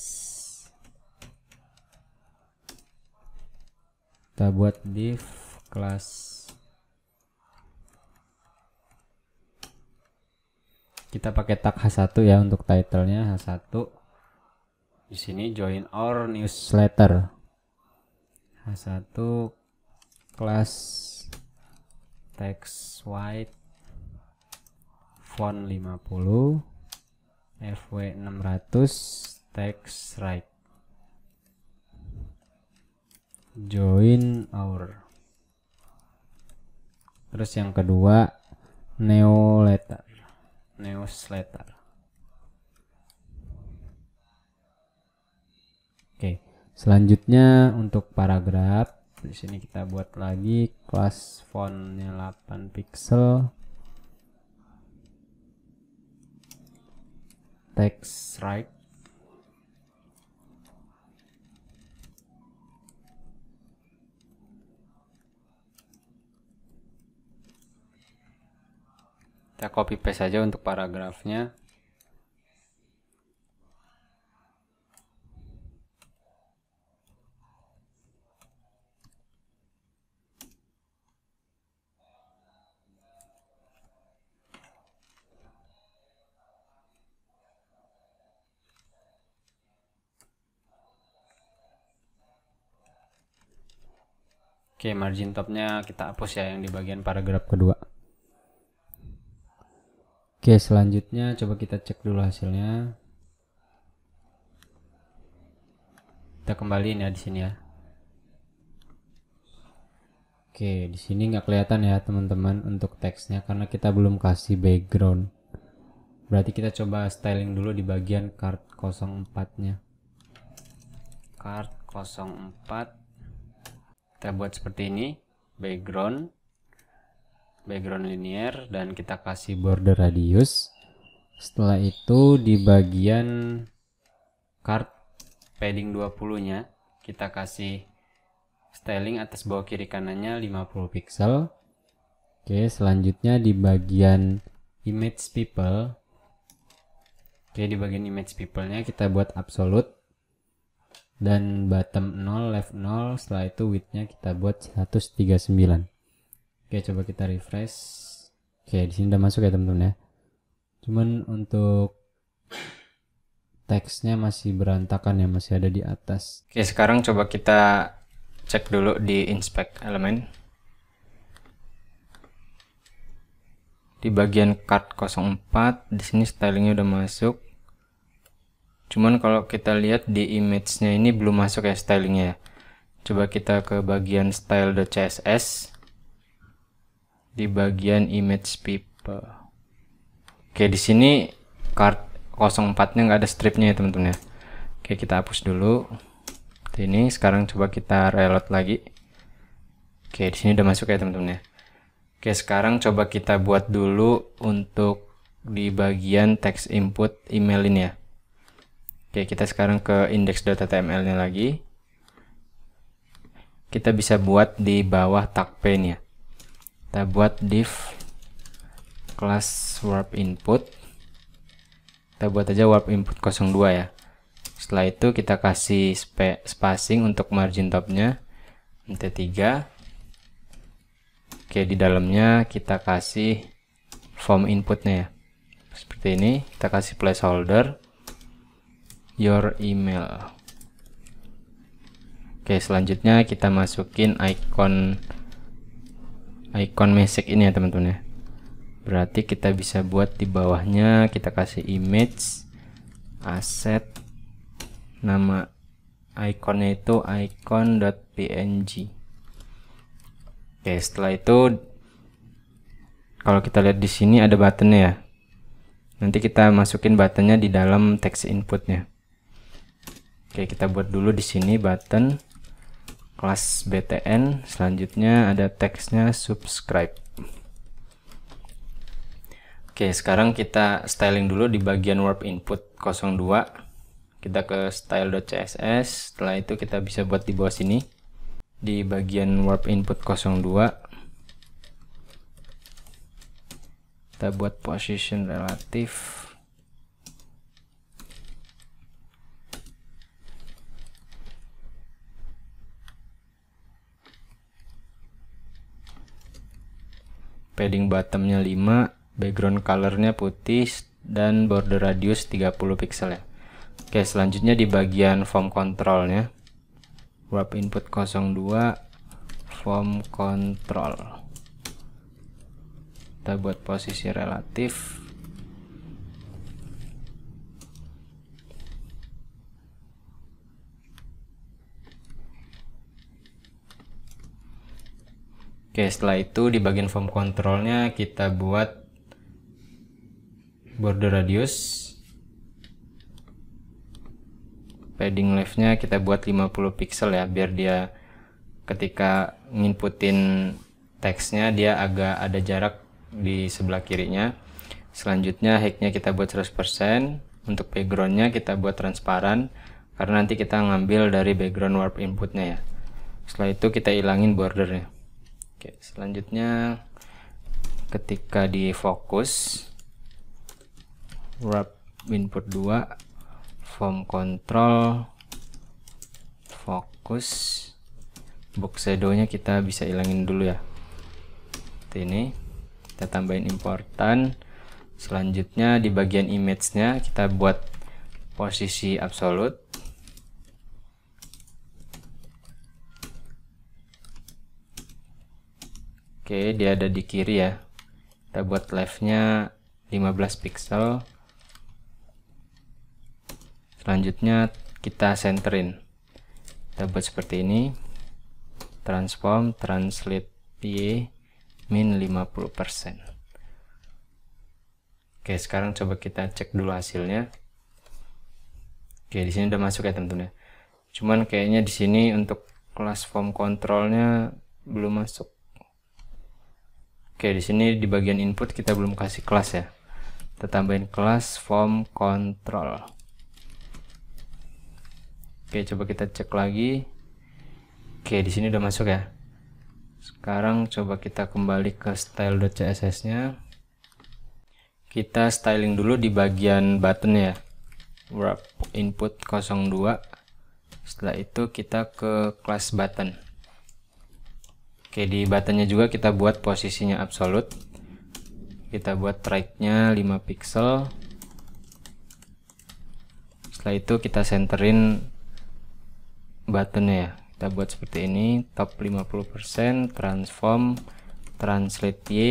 kita buat div class kita pakai tag H1 ya untuk title nya H1 di sini join our newsletter H1 kelas text white font 50 FW 600 text right join our terus yang kedua newsletter newsletter Selanjutnya untuk paragraf di sini kita buat lagi kelas fontnya 8 pixel. Text right kita copy paste saja untuk paragrafnya Oke, margin topnya kita hapus ya yang di bagian paragraf kedua. Oke, selanjutnya coba kita cek dulu hasilnya. Kita kembaliin ya di sini ya. Oke, di sini nggak kelihatan ya teman-teman untuk teksnya karena kita belum kasih background. Berarti kita coba styling dulu di bagian card 04-nya. Card 04 kita buat seperti ini background background linear dan kita kasih border radius setelah itu di bagian card padding 20 nya kita kasih styling atas bawah kiri kanannya 50 pixel oke selanjutnya di bagian image people oke di bagian image people nya kita buat absolute dan bottom 0 left 0 setelah itu widthnya kita buat 139 oke coba kita refresh oke di sini udah masuk ya teman-teman ya cuman untuk teksnya masih berantakan ya masih ada di atas oke sekarang coba kita cek dulu di inspect element di bagian card 04 di sini stylingnya udah masuk cuman kalau kita lihat di image-nya ini belum masuk ya stylingnya ya. coba kita ke bagian style.css di bagian image people oke di sini card 04 nya nggak ada stripnya ya teman-teman ya oke kita hapus dulu ini sekarang coba kita reload lagi oke di sini udah masuk ya teman-teman ya oke sekarang coba kita buat dulu untuk di bagian text input email ini ya Oke, kita sekarang ke index.html-nya lagi. Kita bisa buat di bawah tag p ya. Kita buat div class warp input. Kita buat aja warp input 02 ya. Setelah itu kita kasih spacing untuk margin top-nya MT3. Oke, di dalamnya kita kasih form inputnya ya. Seperti ini, kita kasih placeholder your email oke selanjutnya kita masukin icon icon message ini ya teman-teman ya berarti kita bisa buat di bawahnya kita kasih image aset nama iconnya itu icon.png oke setelah itu kalau kita lihat di sini ada buttonnya ya nanti kita masukin buttonnya di dalam text inputnya Oke, kita buat dulu di sini button kelas BTN. Selanjutnya ada teksnya subscribe. Oke, sekarang kita styling dulu di bagian warp input 02. Kita ke style.css, setelah itu kita bisa buat di bawah sini di bagian warp input 02 kita buat position relatif padding bottomnya 5 background colornya putih dan border radius 30 pixel ya oke selanjutnya di bagian form controlnya wrap input 02 form control kita buat posisi relatif Oke, setelah itu di bagian form controlnya kita buat border radius. Padding leftnya kita buat 50 pixel ya, biar dia ketika nginputin teksnya dia agak ada jarak di sebelah kirinya. Selanjutnya hacknya kita buat 100%, untuk backgroundnya kita buat transparan, karena nanti kita ngambil dari background warp inputnya ya. Setelah itu kita ilangin bordernya. Oke, selanjutnya ketika di fokus wrap input 2 form control fokus box shadownya kita bisa hilangin dulu ya seperti ini kita tambahin important selanjutnya di bagian image nya kita buat posisi absolute Oke, dia ada di kiri ya. Kita buat left-nya 15 pixel. Selanjutnya kita centerin. Kita buat seperti ini. Transform, translate Y min 50%. Oke, sekarang coba kita cek dulu hasilnya. Oke, di sini udah masuk ya tentunya. Cuman kayaknya di sini untuk kelas form kontrolnya belum masuk. Oke, di sini di bagian input kita belum kasih kelas ya. Kita tambahin kelas form control. Oke, coba kita cek lagi. Oke, di sini udah masuk ya. Sekarang coba kita kembali ke style.css-nya. Kita styling dulu di bagian button ya. Wrap input 02. Setelah itu kita ke kelas button. Oke di buttonnya juga kita buat posisinya absolut kita buat tracknya 5 pixel setelah itu kita centerin buttonnya ya kita buat seperti ini top 50% transform translate y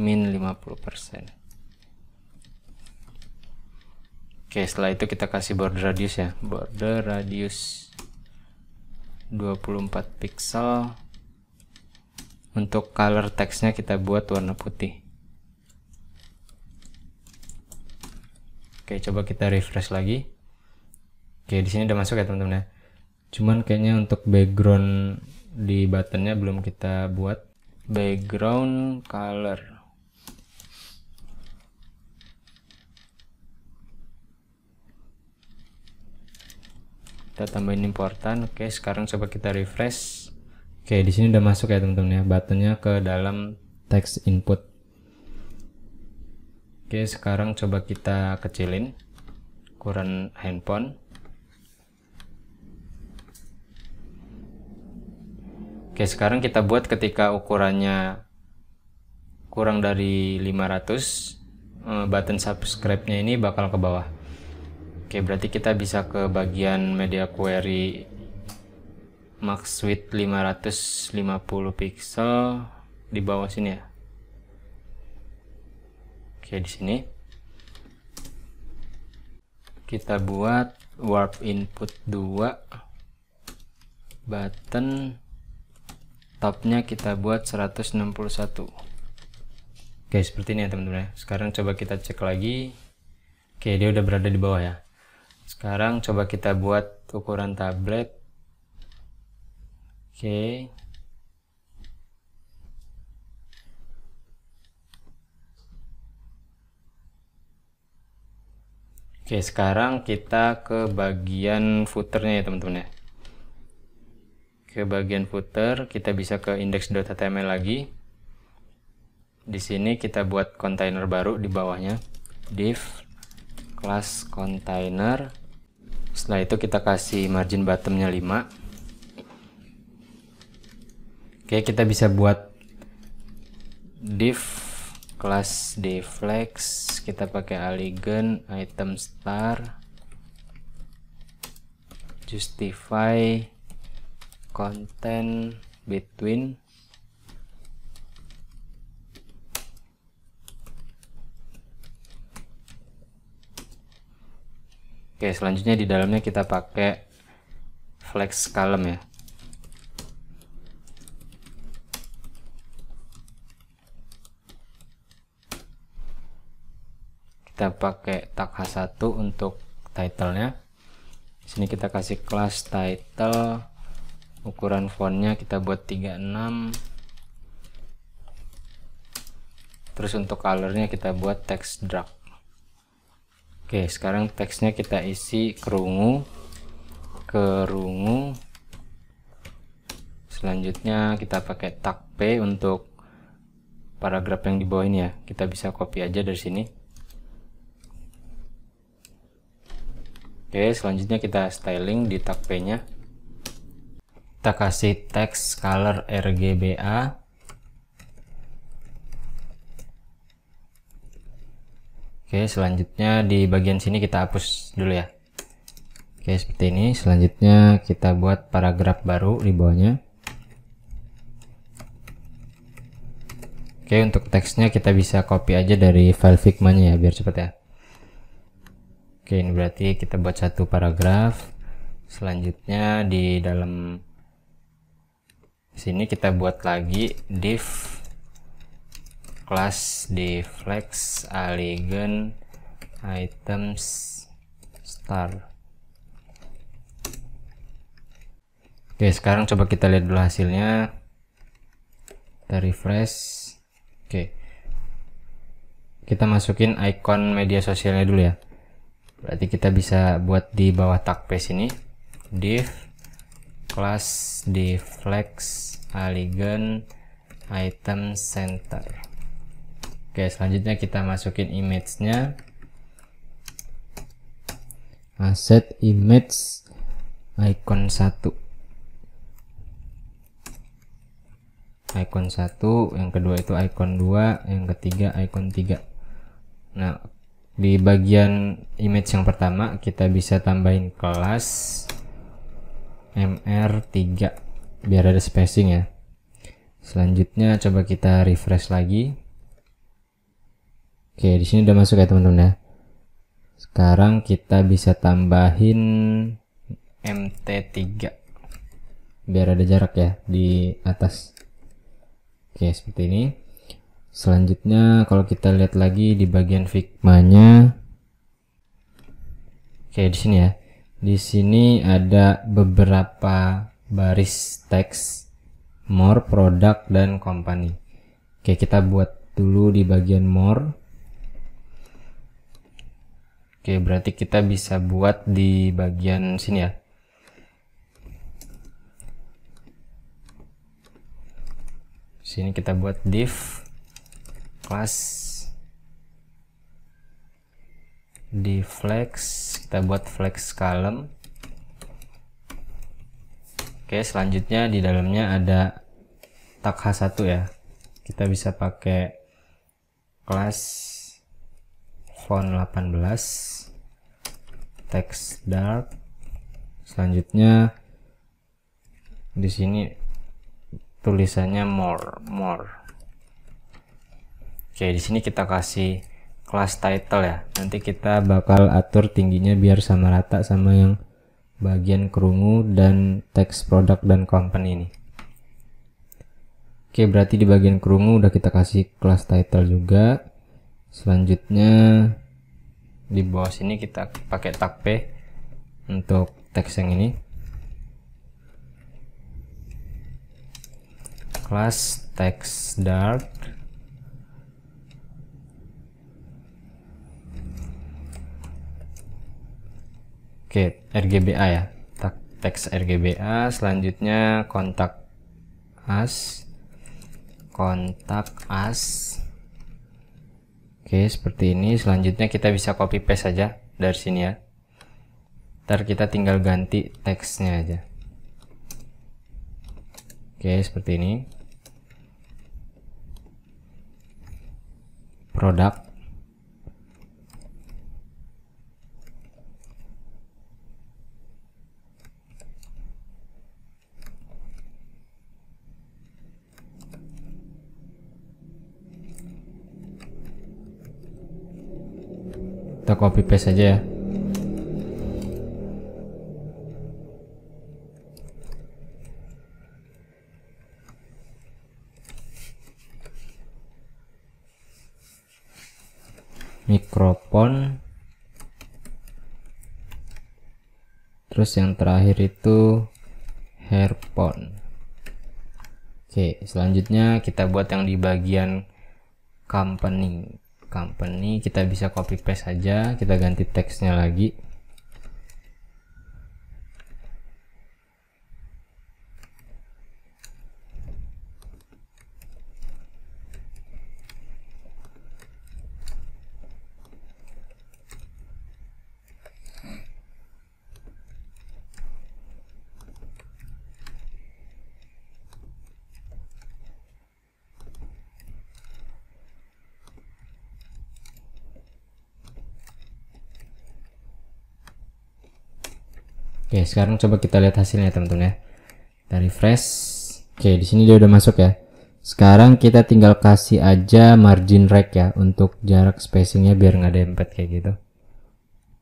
min 50% Oke setelah itu kita kasih border radius ya border radius 24 pixel untuk color textnya kita buat warna putih oke coba kita refresh lagi oke di sini udah masuk ya teman-teman ya cuman kayaknya untuk background di buttonnya belum kita buat background color kita tambahin important oke sekarang coba kita refresh Oke, di sini udah masuk ya teman-teman ya buttonnya ke dalam text input. Oke, sekarang coba kita kecilin ukuran handphone. Oke, sekarang kita buat ketika ukurannya kurang dari 500, eh, button subscribe-nya ini bakal ke bawah. Oke, berarti kita bisa ke bagian media query max width 550 pixel di bawah sini ya oke di sini kita buat warp input 2 button topnya kita buat 161 oke seperti ini ya teman-teman ya. sekarang coba kita cek lagi oke dia udah berada di bawah ya sekarang coba kita buat ukuran tablet Oke, Oke, sekarang kita ke bagian footernya ya teman-teman ya. Ke bagian footer, kita bisa ke index.html lagi. Di sini kita buat container baru di bawahnya, div class container. Setelah itu kita kasih margin bottomnya 5. Oke, kita bisa buat div kelas deflex kita pakai aligen item star justify content between Oke, selanjutnya di dalamnya kita pakai flex column ya. kita pakai tag H1 untuk titlenya sini kita kasih kelas title ukuran fontnya kita buat 36 terus untuk colornya kita buat text drag oke sekarang teksnya kita isi kerungu kerungu selanjutnya kita pakai tag P untuk paragraf yang di bawah ini ya kita bisa copy aja dari sini Oke, selanjutnya kita styling di tag P-nya. Kita kasih text color RGBA. Oke, selanjutnya di bagian sini kita hapus dulu ya. Oke, seperti ini. Selanjutnya kita buat paragraf baru di bawahnya. Oke, untuk teksnya kita bisa copy aja dari file Figma-nya ya, biar cepet ya. Oke, ini berarti kita buat satu paragraf. Selanjutnya di dalam sini kita buat lagi div class flex alien items star. Oke, sekarang coba kita lihat dulu hasilnya. Kita refresh. Oke. Kita masukin icon media sosialnya dulu ya berarti kita bisa buat di bawah tag paste ini div class deflex aligen item center oke selanjutnya kita masukin image nya asset image icon 1 icon 1, yang kedua itu icon 2, yang ketiga icon 3. Nah, di bagian image yang pertama kita bisa tambahin kelas MR3 biar ada spacing ya selanjutnya coba kita refresh lagi oke di sini udah masuk ya teman-teman ya sekarang kita bisa tambahin MT3 biar ada jarak ya di atas oke seperti ini Selanjutnya kalau kita lihat lagi di bagian Figma-nya. Oke, di sini ya. Di sini ada beberapa baris teks more product dan company. Oke, kita buat dulu di bagian more. Oke, berarti kita bisa buat di bagian sini ya. Sini kita buat div kelas di flex kita buat flex column oke selanjutnya di dalamnya ada tag H1 ya kita bisa pakai kelas font 18 text dark selanjutnya di sini tulisannya more more Oke, di sini kita kasih kelas title ya. Nanti kita bakal atur tingginya biar sama rata sama yang bagian kerungu dan teks produk dan company ini. Oke, berarti di bagian kerungu udah kita kasih kelas title juga. Selanjutnya di bawah sini kita pakai tag P untuk teks yang ini. Kelas text dark Oke, RGBA ya. Teks RGBA, selanjutnya kontak as kontak as Oke, seperti ini. Selanjutnya kita bisa copy paste saja dari sini ya. Ntar kita tinggal ganti teksnya aja. Oke, seperti ini. Produk. kita copy paste saja ya mikrofon terus yang terakhir itu hairphone oke selanjutnya kita buat yang di bagian company company kita bisa copy paste aja kita ganti teksnya lagi Oke, sekarang coba kita lihat hasilnya teman-teman ya. Kita refresh. Oke, di sini dia udah masuk ya. Sekarang kita tinggal kasih aja margin rack ya untuk jarak spacingnya biar nggak ada dempet kayak gitu.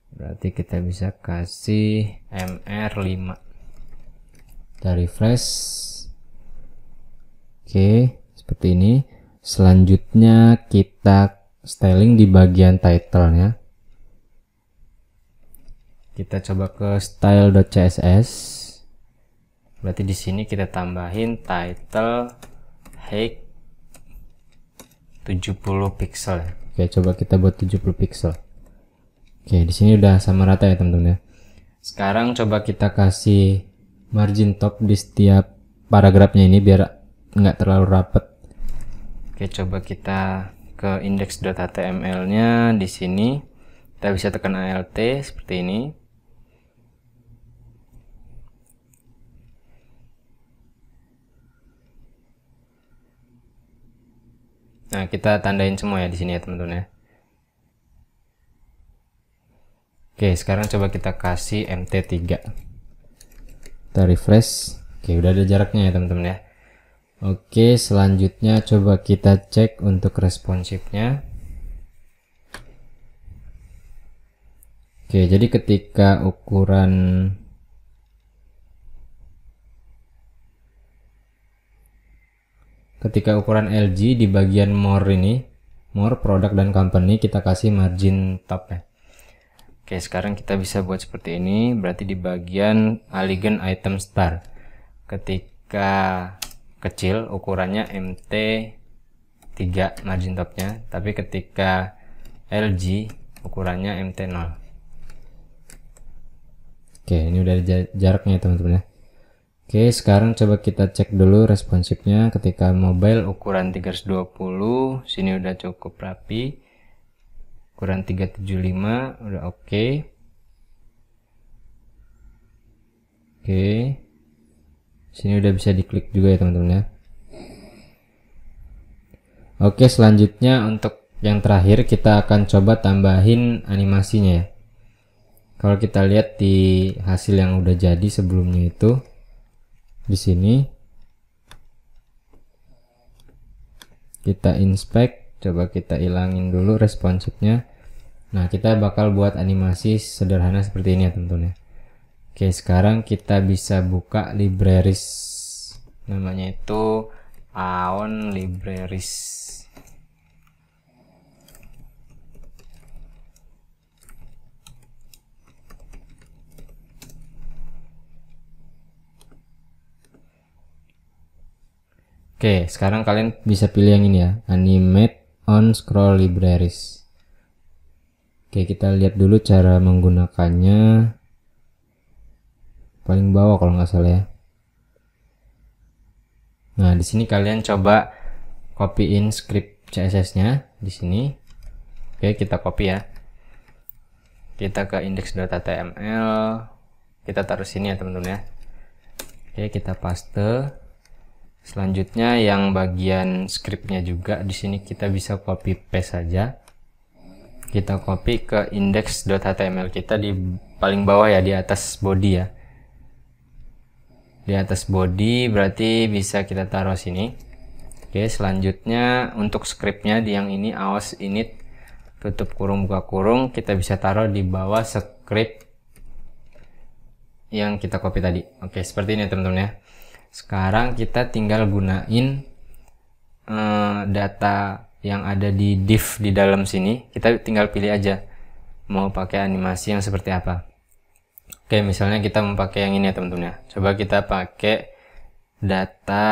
Berarti kita bisa kasih MR5. Kita refresh. Oke, seperti ini. Selanjutnya kita styling di bagian title ya. Kita coba ke style.css. Berarti di sini kita tambahin title height 70 pixel. Ya. Oke, coba kita buat 70 pixel. Oke, di sini udah sama rata ya, teman-teman ya. Sekarang coba kita kasih margin top di setiap paragrafnya ini biar nggak terlalu rapet. Oke, coba kita ke index.html-nya di sini. Kita bisa tekan alt seperti ini. Nah, kita tandain semua ya di sini ya, teman-teman ya. Oke, sekarang coba kita kasih MT3. Kita refresh. Oke, udah ada jaraknya ya, teman-teman ya. Oke, selanjutnya coba kita cek untuk responsifnya. Oke, jadi ketika ukuran ketika ukuran LG di bagian more ini more product dan company kita kasih margin top ya oke sekarang kita bisa buat seperti ini berarti di bagian aligen item star ketika kecil ukurannya MT 3 margin topnya tapi ketika LG ukurannya MT0 oke ini udah jaraknya teman-teman ya Oke, sekarang coba kita cek dulu responsifnya ketika mobile ukuran 320, sini udah cukup rapi. Ukuran 375 udah oke. Okay. Oke. Okay. Sini udah bisa diklik juga ya, teman-teman ya. Oke, selanjutnya untuk yang terakhir kita akan coba tambahin animasinya ya. Kalau kita lihat di hasil yang udah jadi sebelumnya itu di sini kita inspect coba kita ilangin dulu responsifnya nah kita bakal buat animasi sederhana seperti ini ya tentunya oke sekarang kita bisa buka libraries namanya itu Aon Libraries Oke, sekarang kalian bisa pilih yang ini ya, animate on scroll libraries. Oke, kita lihat dulu cara menggunakannya. Paling bawah kalau nggak salah ya. Nah, di sini kalian coba copy in script CSS-nya di sini. Oke, kita copy ya. Kita ke index.html. Kita taruh sini ya, teman-teman ya. Oke, kita paste. Selanjutnya yang bagian scriptnya juga di sini kita bisa copy paste saja. Kita copy ke index.html kita di paling bawah ya di atas body ya. Di atas body berarti bisa kita taruh sini. Oke, selanjutnya untuk scriptnya di yang ini awas init tutup kurung buka kurung kita bisa taruh di bawah script yang kita copy tadi. Oke, seperti ini teman-teman ya sekarang kita tinggal gunain uh, data yang ada di div di dalam sini kita tinggal pilih aja mau pakai animasi yang seperti apa oke misalnya kita mau pakai yang ini ya teman-teman ya coba kita pakai data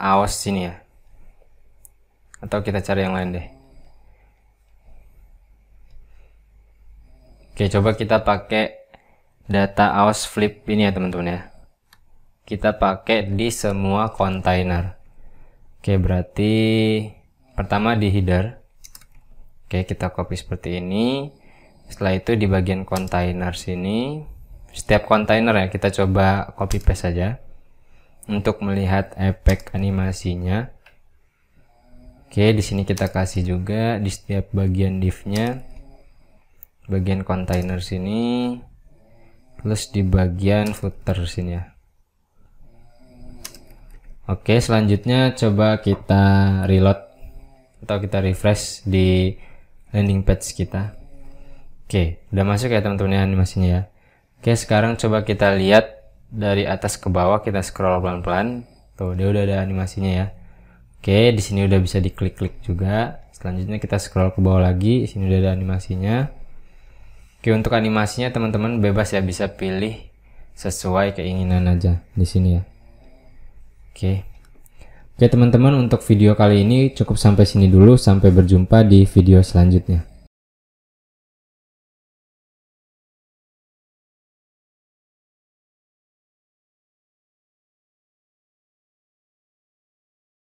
aos sini ya atau kita cari yang lain deh oke coba kita pakai data aos flip ini ya teman-teman ya kita pakai di semua kontainer. Oke, berarti pertama di header. Oke, kita copy seperti ini. Setelah itu di bagian kontainer sini, setiap kontainer ya kita coba copy paste saja untuk melihat efek animasinya. Oke, di sini kita kasih juga di setiap bagian div-nya. Bagian kontainer sini plus di bagian footer sini ya. Oke, selanjutnya coba kita reload atau kita refresh di landing page kita. Oke, udah masuk ya teman-teman ya animasinya ya. Oke, sekarang coba kita lihat dari atas ke bawah kita scroll pelan-pelan. Tuh, dia udah ada animasinya ya. Oke, di sini udah bisa diklik-klik juga. Selanjutnya kita scroll ke bawah lagi, di sini udah ada animasinya. Oke, untuk animasinya teman-teman bebas ya bisa pilih sesuai keinginan aja di sini ya. Oke. Oke teman-teman untuk video kali ini cukup sampai sini dulu sampai berjumpa di video selanjutnya.